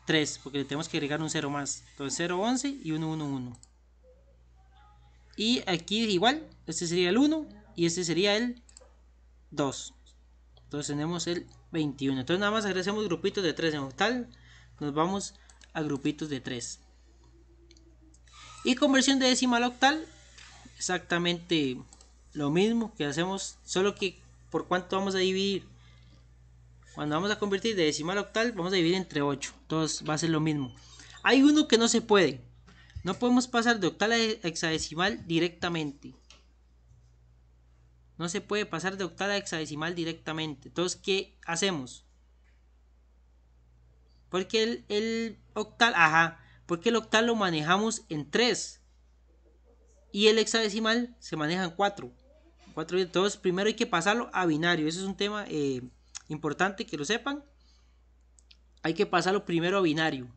3 porque le tenemos que agregar un 0 más. Entonces 0, 11 y 1, 1, 1. Y aquí igual, este sería el 1 y este sería el 2. Entonces tenemos el 21. Entonces nada más agregamos grupitos de 3. En octal, nos vamos a grupitos de 3. Y conversión de decimal octal. Exactamente lo mismo que hacemos. Solo que por cuánto vamos a dividir. Cuando vamos a convertir de decimal octal vamos a dividir entre 8. Entonces va a ser lo mismo. Hay uno que no se puede. No podemos pasar de octal a hexadecimal directamente. No se puede pasar de octal a hexadecimal directamente. Entonces, ¿qué hacemos? Porque el, octal, ajá, porque el octal lo manejamos en 3 y el hexadecimal se maneja en 4. entonces primero hay que pasarlo a binario. Eso es un tema eh, importante que lo sepan. Hay que pasarlo primero a binario.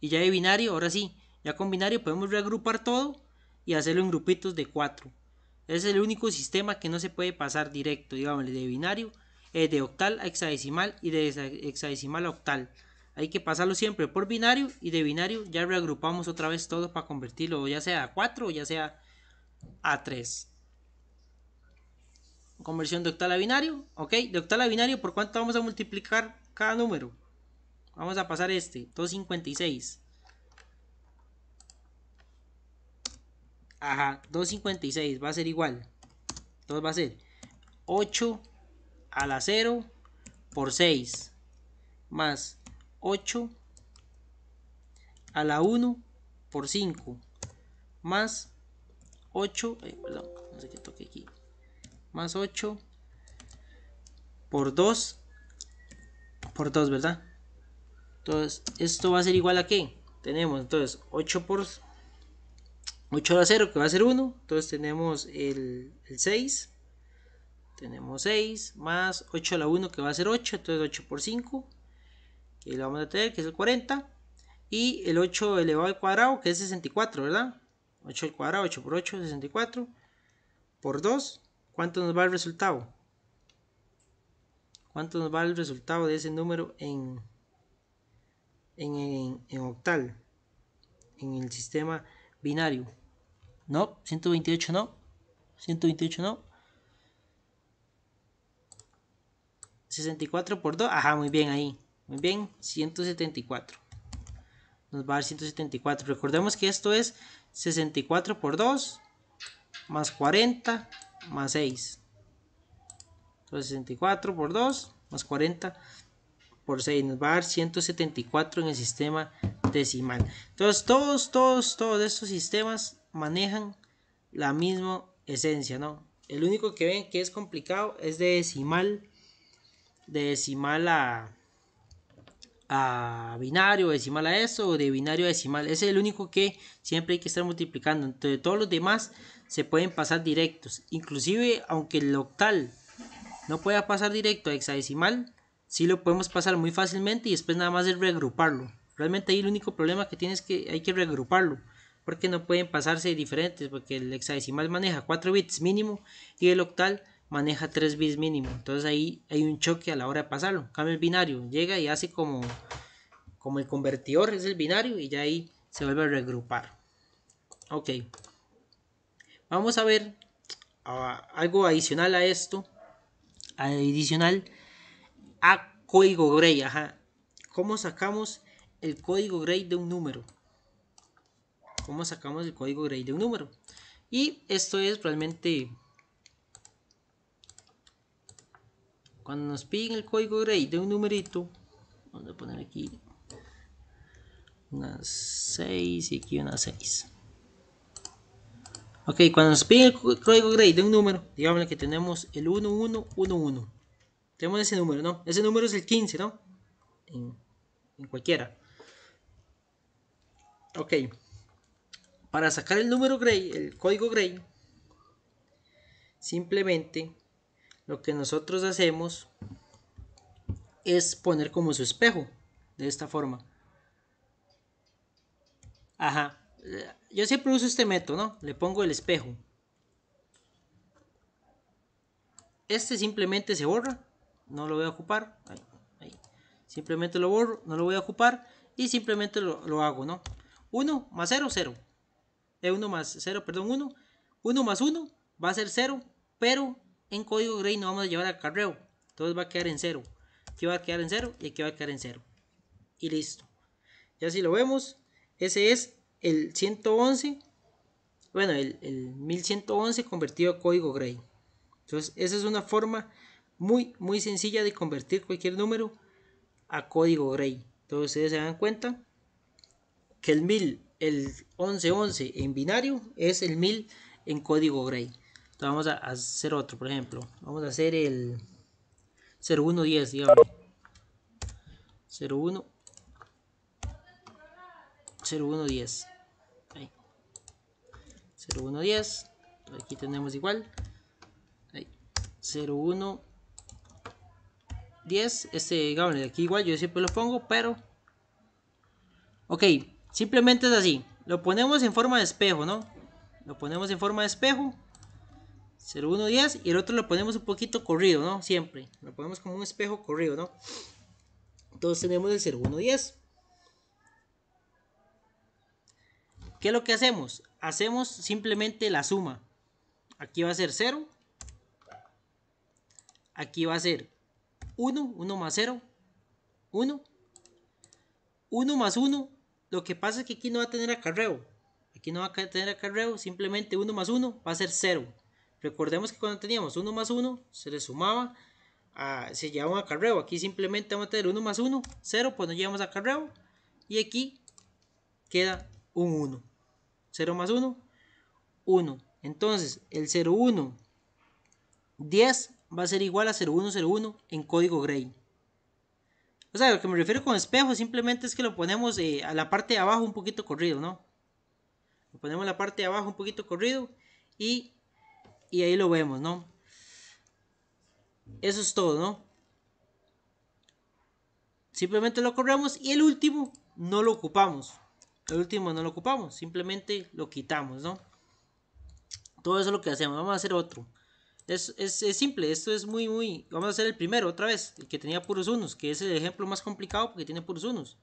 Y ya de binario, ahora sí, ya con binario podemos reagrupar todo y hacerlo en grupitos de 4. Es el único sistema que no se puede pasar directo, digamos, de binario, eh, de octal a hexadecimal y de hexadecimal a octal. Hay que pasarlo siempre por binario y de binario ya reagrupamos otra vez todo para convertirlo ya sea a 4 o ya sea a 3. Conversión de octal a binario. Ok, de octal a binario, ¿por cuánto vamos a multiplicar cada número? Vamos a pasar este, 256. Ajá, 256 va a ser igual. Entonces va a ser 8 a la 0 por 6 más 8 a la 1 por 5 más 8, eh, perdón, no sé qué toque aquí, más 8 por 2 por 2, ¿verdad? Entonces, esto va a ser igual a qué? Tenemos entonces 8 por 8 a la 0 que va a ser 1. Entonces tenemos el, 6. Tenemos 6 más 8 a la 1 que va a ser 8. Entonces 8 por 5. Que lo vamos a tener que es el 40. Y el 8 elevado al cuadrado que es 64, ¿verdad? 8 al cuadrado, 8 por 8, 64. Por 2. ¿Cuánto nos va el resultado? ¿Cuánto nos va el resultado de ese número en, en, en, en octal? En el sistema binario. No, 128 no. 128 no. 64 por 2. Ajá, muy bien ahí. Muy bien, 174. Nos va a dar 174. Recordemos que esto es 64 por 2 más 40 más 6. Entonces 64 por 2 más 40 por 6 nos va a dar 174 en el sistema decimal. Entonces todos, todos, todos estos sistemas manejan la misma esencia, ¿no? El único que ven que es complicado es de decimal, de decimal a, a binario, decimal a eso, o de binario a decimal. Ese es el único que siempre hay que estar multiplicando. Entonces todos los demás se pueden pasar directos. Inclusive, aunque el octal no pueda pasar directo a hexadecimal, sí lo podemos pasar muy fácilmente y después nada más es regruparlo. Realmente ahí el único problema que tienes es que hay que regruparlo porque no pueden pasarse diferentes, porque el hexadecimal maneja 4 bits mínimo y el octal maneja 3 bits mínimo. Entonces ahí hay un choque a la hora de pasarlo. Cambia el binario, llega y hace como, como el convertidor, es el binario, y ya ahí se vuelve a regrupar. Ok. Vamos a ver ah, algo adicional a esto. Adicional a código gray. Ajá. ¿Cómo sacamos el código gray de un número? cómo sacamos el código gray de un número. Y esto es realmente... Cuando nos piden el código gray de un numerito, vamos a poner aquí una 6 y aquí una 6. Ok, cuando nos piden el código gray de un número, digamos que tenemos el 1111. Tenemos ese número, ¿no? Ese número es el 15, ¿no? En, en cualquiera. Ok. Para sacar el número Gray, el código Gray, simplemente lo que nosotros hacemos es poner como su espejo, de esta forma. Ajá, yo siempre uso este método, ¿no? Le pongo el espejo. Este simplemente se borra, no lo voy a ocupar. Simplemente lo borro, no lo voy a ocupar y simplemente lo, hago, ¿no? 1 más 0, 0. 1 más 0, perdón, 1. 1 más 1 va a ser 0, pero en código Gray no vamos a llevar a carreo. Entonces va a quedar en 0. Aquí va a quedar en 0 y aquí va a quedar en 0. Y listo. Ya si lo vemos, ese es el 111. Bueno, el, el 1111 convertido a código Gray. Entonces esa es una forma muy, muy sencilla de convertir cualquier número a código Gray. Entonces ustedes se dan cuenta que el 1000 el 1111 en binario es el 1000 en código gray. Entonces vamos a hacer otro, por ejemplo. Vamos a hacer el 0110, digamos. 01 0110. 0110. Aquí tenemos igual. 0110. Este, digamos, aquí igual yo siempre lo pongo, pero... Ok, Simplemente es así. Lo ponemos en forma de espejo, ¿no? Lo ponemos en forma de espejo. 0, 1, 10. Y el otro lo ponemos un poquito corrido, ¿no? Siempre. Lo ponemos como un espejo corrido, ¿no? Entonces tenemos el 0, 1, 10. ¿Qué es lo que hacemos? Hacemos simplemente la suma. Aquí va a ser 0. Aquí va a ser 1. 1 más 0. 1. 1 más 1. Lo que pasa es que aquí no va a tener acarreo. Aquí no va a tener acarreo, simplemente 1 más 1 va a ser 0. Recordemos que cuando teníamos 1 más 1 se le sumaba, se llevaba un acarreo. Aquí simplemente vamos a tener 1 más 1, 0, pues no llevamos acarreo. Y aquí queda un 1. 0 más 1, 1. Entonces el 1, 10 va a ser igual a 0101 en código Gray. O sea, lo que me refiero con espejo simplemente es que lo ponemos eh, a la parte de abajo un poquito corrido, ¿no? Lo ponemos a la parte de abajo un poquito corrido y, y ahí lo vemos, ¿no? Eso es todo, ¿no? Simplemente lo corremos y el último no lo ocupamos. El último no lo ocupamos, simplemente lo quitamos, ¿no? Todo eso es lo que hacemos. Vamos a hacer otro. Es, simple, esto es muy, muy... Vamos a hacer el primero otra vez, el que tenía puros unos, que es el ejemplo más complicado porque tiene puros unos.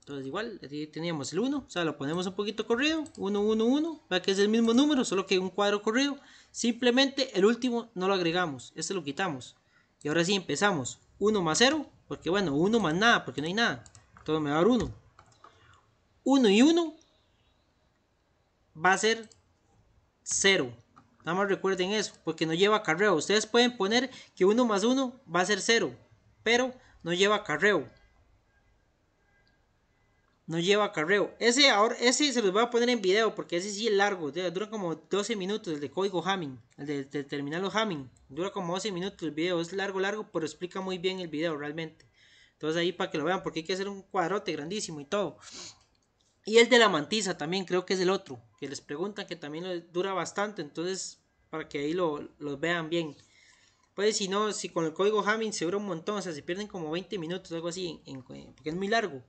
Entonces igual, aquí teníamos el 1, o sea, lo ponemos un poquito corrido, 1, 1, 1, para que es el mismo número, solo que un cuadro corrido. Simplemente el último no lo agregamos, este lo quitamos. Y ahora sí empezamos, 1 más 0, porque bueno, 1 más nada, porque no hay nada. Entonces me va a dar 1. 1 y 1 va a ser 0. Nada más recuerden eso, porque no lleva carreo. Ustedes pueden poner que 1 más 1 va a ser 0, pero no lleva carreo. No lleva carreo. Ese ahora ese se los voy a poner en video porque ese sí es largo. Dura como 12 minutos el de código Hamming. El de, terminal Hamming. Dura como 12 minutos el video. Es largo, largo, pero explica muy bien el video realmente. Entonces ahí para que lo vean porque hay que hacer un cuadrote grandísimo y todo. Y el de la mantiza también, creo que es el otro, que les preguntan que también dura bastante, entonces para que ahí lo, los vean bien. Pues si no, si con el código Hamming se dura un montón, o sea, se pierden como 20 minutos, algo así, porque es muy largo.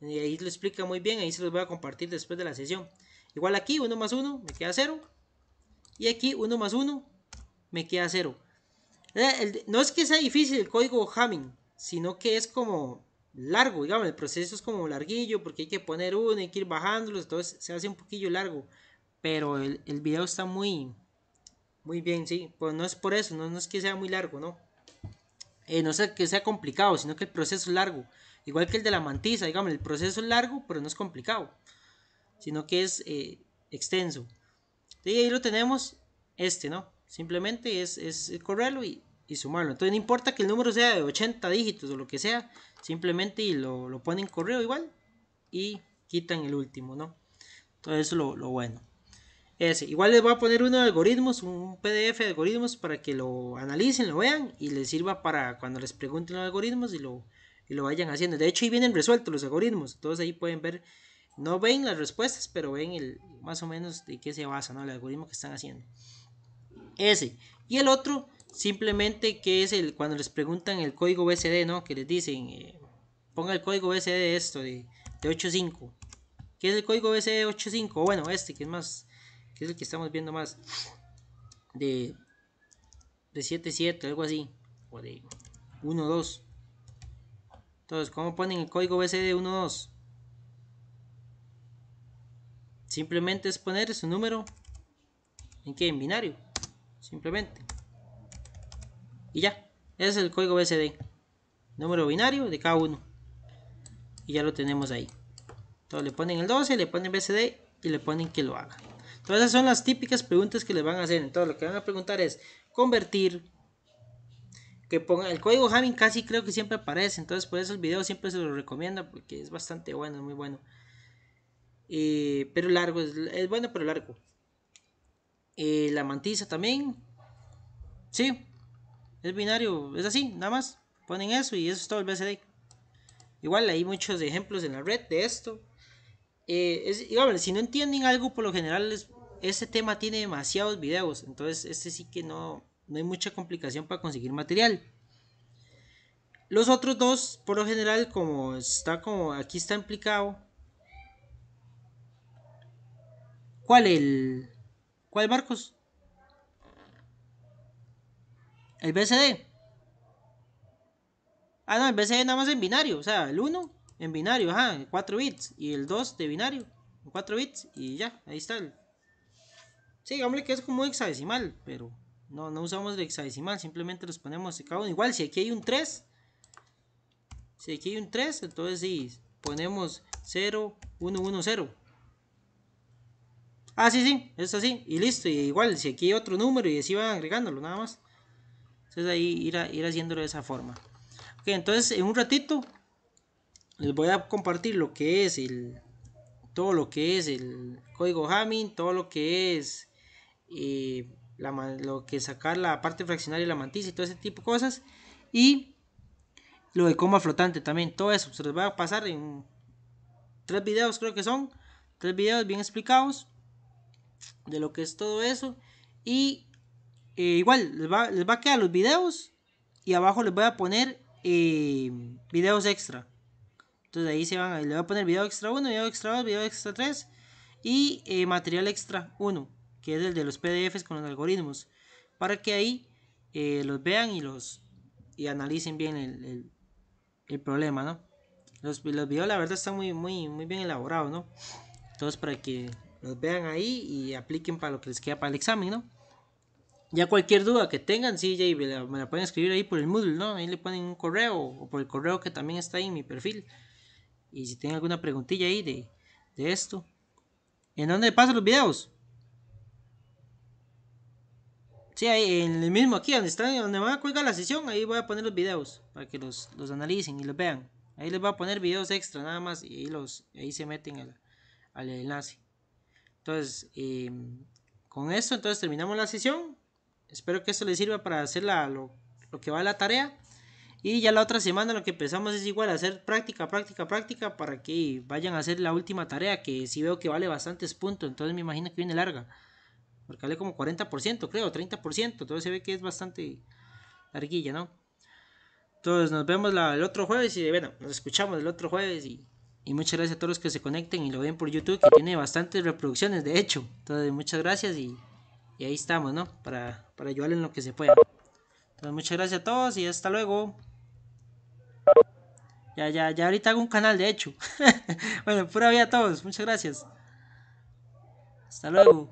Y ahí lo explica muy bien, ahí se los voy a compartir después de la sesión. Igual aquí, 1 más 1 me queda 0. Y aquí, 1 más 1 me queda 0. Eh, no es que sea difícil el código Hamming, sino que es como largo, digamos, el proceso es como larguillo porque hay que poner uno, hay que ir bajándolos, entonces se hace un poquillo largo, pero el, video está muy, muy bien, sí, pues no es por eso, no, es que sea muy largo, no, eh, no es que sea complicado, sino que el proceso es largo, igual que el de la mantiza, digamos, el proceso es largo, pero no es complicado, sino que es eh, extenso. Y ahí lo tenemos, este, ¿no? Simplemente es, es correrlo y y sumarlo. Entonces no importa que el número sea de 80 dígitos o lo que sea, simplemente lo, lo ponen correo igual y quitan el último, ¿no? Entonces lo, bueno. Ese. Igual les voy a poner uno de algoritmos, un PDF de algoritmos para que lo analicen, lo vean y les sirva para cuando les pregunten los algoritmos y lo, y lo vayan haciendo. De hecho ahí vienen resueltos los algoritmos, entonces ahí pueden ver, no ven las respuestas, pero ven el, más o menos de qué se basa, ¿no? El algoritmo que están haciendo. Ese. Y el otro Simplemente que es el cuando les preguntan el código BCD, ¿no? Que les dicen, eh, ponga el código BCD de esto, de, 85. ¿Qué es el código BCD 85? Bueno, este que es más, que es el que estamos viendo más. De, de 77, algo así. O de 12. Entonces, ¿cómo ponen el código BCD 12? Simplemente es poner su número en qué? en binario. Simplemente. Y ya, ese es el código BCD. Número binario de cada uno. Y ya lo tenemos ahí. Entonces le ponen el 12, le ponen BCD y le ponen que lo haga. Entonces son las típicas preguntas que le van a hacer. Entonces lo que van a preguntar es convertir. Que ponga el código Hamming casi creo que siempre aparece. Entonces por eso el video siempre se lo recomienda. porque es bastante bueno, muy bueno. Eh, pero largo, es, bueno pero largo. Eh, la mantiza también. Sí, es binario, es así, nada más. Ponen eso y eso es todo el BCD. Igual hay muchos ejemplos en la red de esto. Eh, si no entienden algo, por lo general, ese este tema tiene demasiados videos. Entonces, este sí que no, no hay mucha complicación para conseguir material. Los otros dos, por lo general, como está como aquí está implicado. ¿Cuál el? ¿Cuál Marcos? El BCD. Ah, no, el BCD nada más en binario. O sea, el 1 en binario, ajá, 4 bits. Y el 2 de binario, 4 bits. Y ya, ahí está. El... Sí, hombre, que es como hexadecimal, pero no, no usamos el hexadecimal. Simplemente los ponemos cada uno. Igual, si aquí hay un 3, si aquí hay un 3, entonces sí, ponemos 0, 1, 1, 0. Ah, sí, sí, es así. Y listo. Y igual, si aquí hay otro número y así van agregándolo, nada más. Entonces ahí ir, ir haciéndolo de esa forma. Ok, entonces en un ratito les voy a compartir lo que es el todo lo que es el código Hamming, todo lo que es eh, la, lo que sacar la parte fraccionaria y la mantisa y todo ese tipo de cosas. Y lo de coma flotante también, todo eso. Se los voy a pasar en tres videos, creo que son. Tres videos bien explicados de lo que es todo eso. Y eh, igual, les va, a quedar los videos y abajo les voy a poner eh, videos extra. Entonces ahí se van, le voy a poner video extra 1, video extra 2, video extra 3 y eh, material extra 1, que es el de los PDFs con los algoritmos, para que ahí los vean y los y analicen bien el, problema, ¿no? Los, los, videos la verdad están muy, muy, muy bien elaborados, ¿no? Entonces para que los vean ahí y apliquen para lo que les queda para el examen, ¿no? Ya cualquier duda que tengan, sí, me la, pueden escribir ahí por el Moodle, ¿no? Ahí le ponen un correo o por el correo que también está ahí en mi perfil. Y si tienen alguna preguntilla ahí de, esto. ¿En dónde pasan los videos? Sí, ahí, en el mismo aquí, donde, están, donde van a colgar la sesión, ahí voy a poner los videos para que los, analicen y los vean. Ahí les voy a poner videos extra nada más y ahí, ahí se meten al, enlace. Entonces, em, con esto entonces terminamos la sesión. Espero que esto les sirva para hacer lo, que va a la tarea. Y ya la otra semana lo que empezamos es igual a hacer práctica, práctica, práctica para que vayan a hacer la última tarea que si veo que vale bastantes puntos, entonces me imagino que viene larga. Porque vale como 40%, creo, 30%, entonces se ve que es bastante larguilla, ¿no? Entonces nos vemos el otro jueves y bueno, nos escuchamos el otro jueves y, y muchas gracias a todos los que se conecten y lo ven por YouTube que tiene bastantes reproducciones, de hecho. Entonces muchas gracias y y ahí estamos, ¿no? Para, para ayudar en lo que se pueda. Entonces, muchas gracias a todos y hasta luego. Ya, ya, ya ahorita hago un canal, de hecho. bueno, pura vida a todos. Muchas gracias. Hasta luego.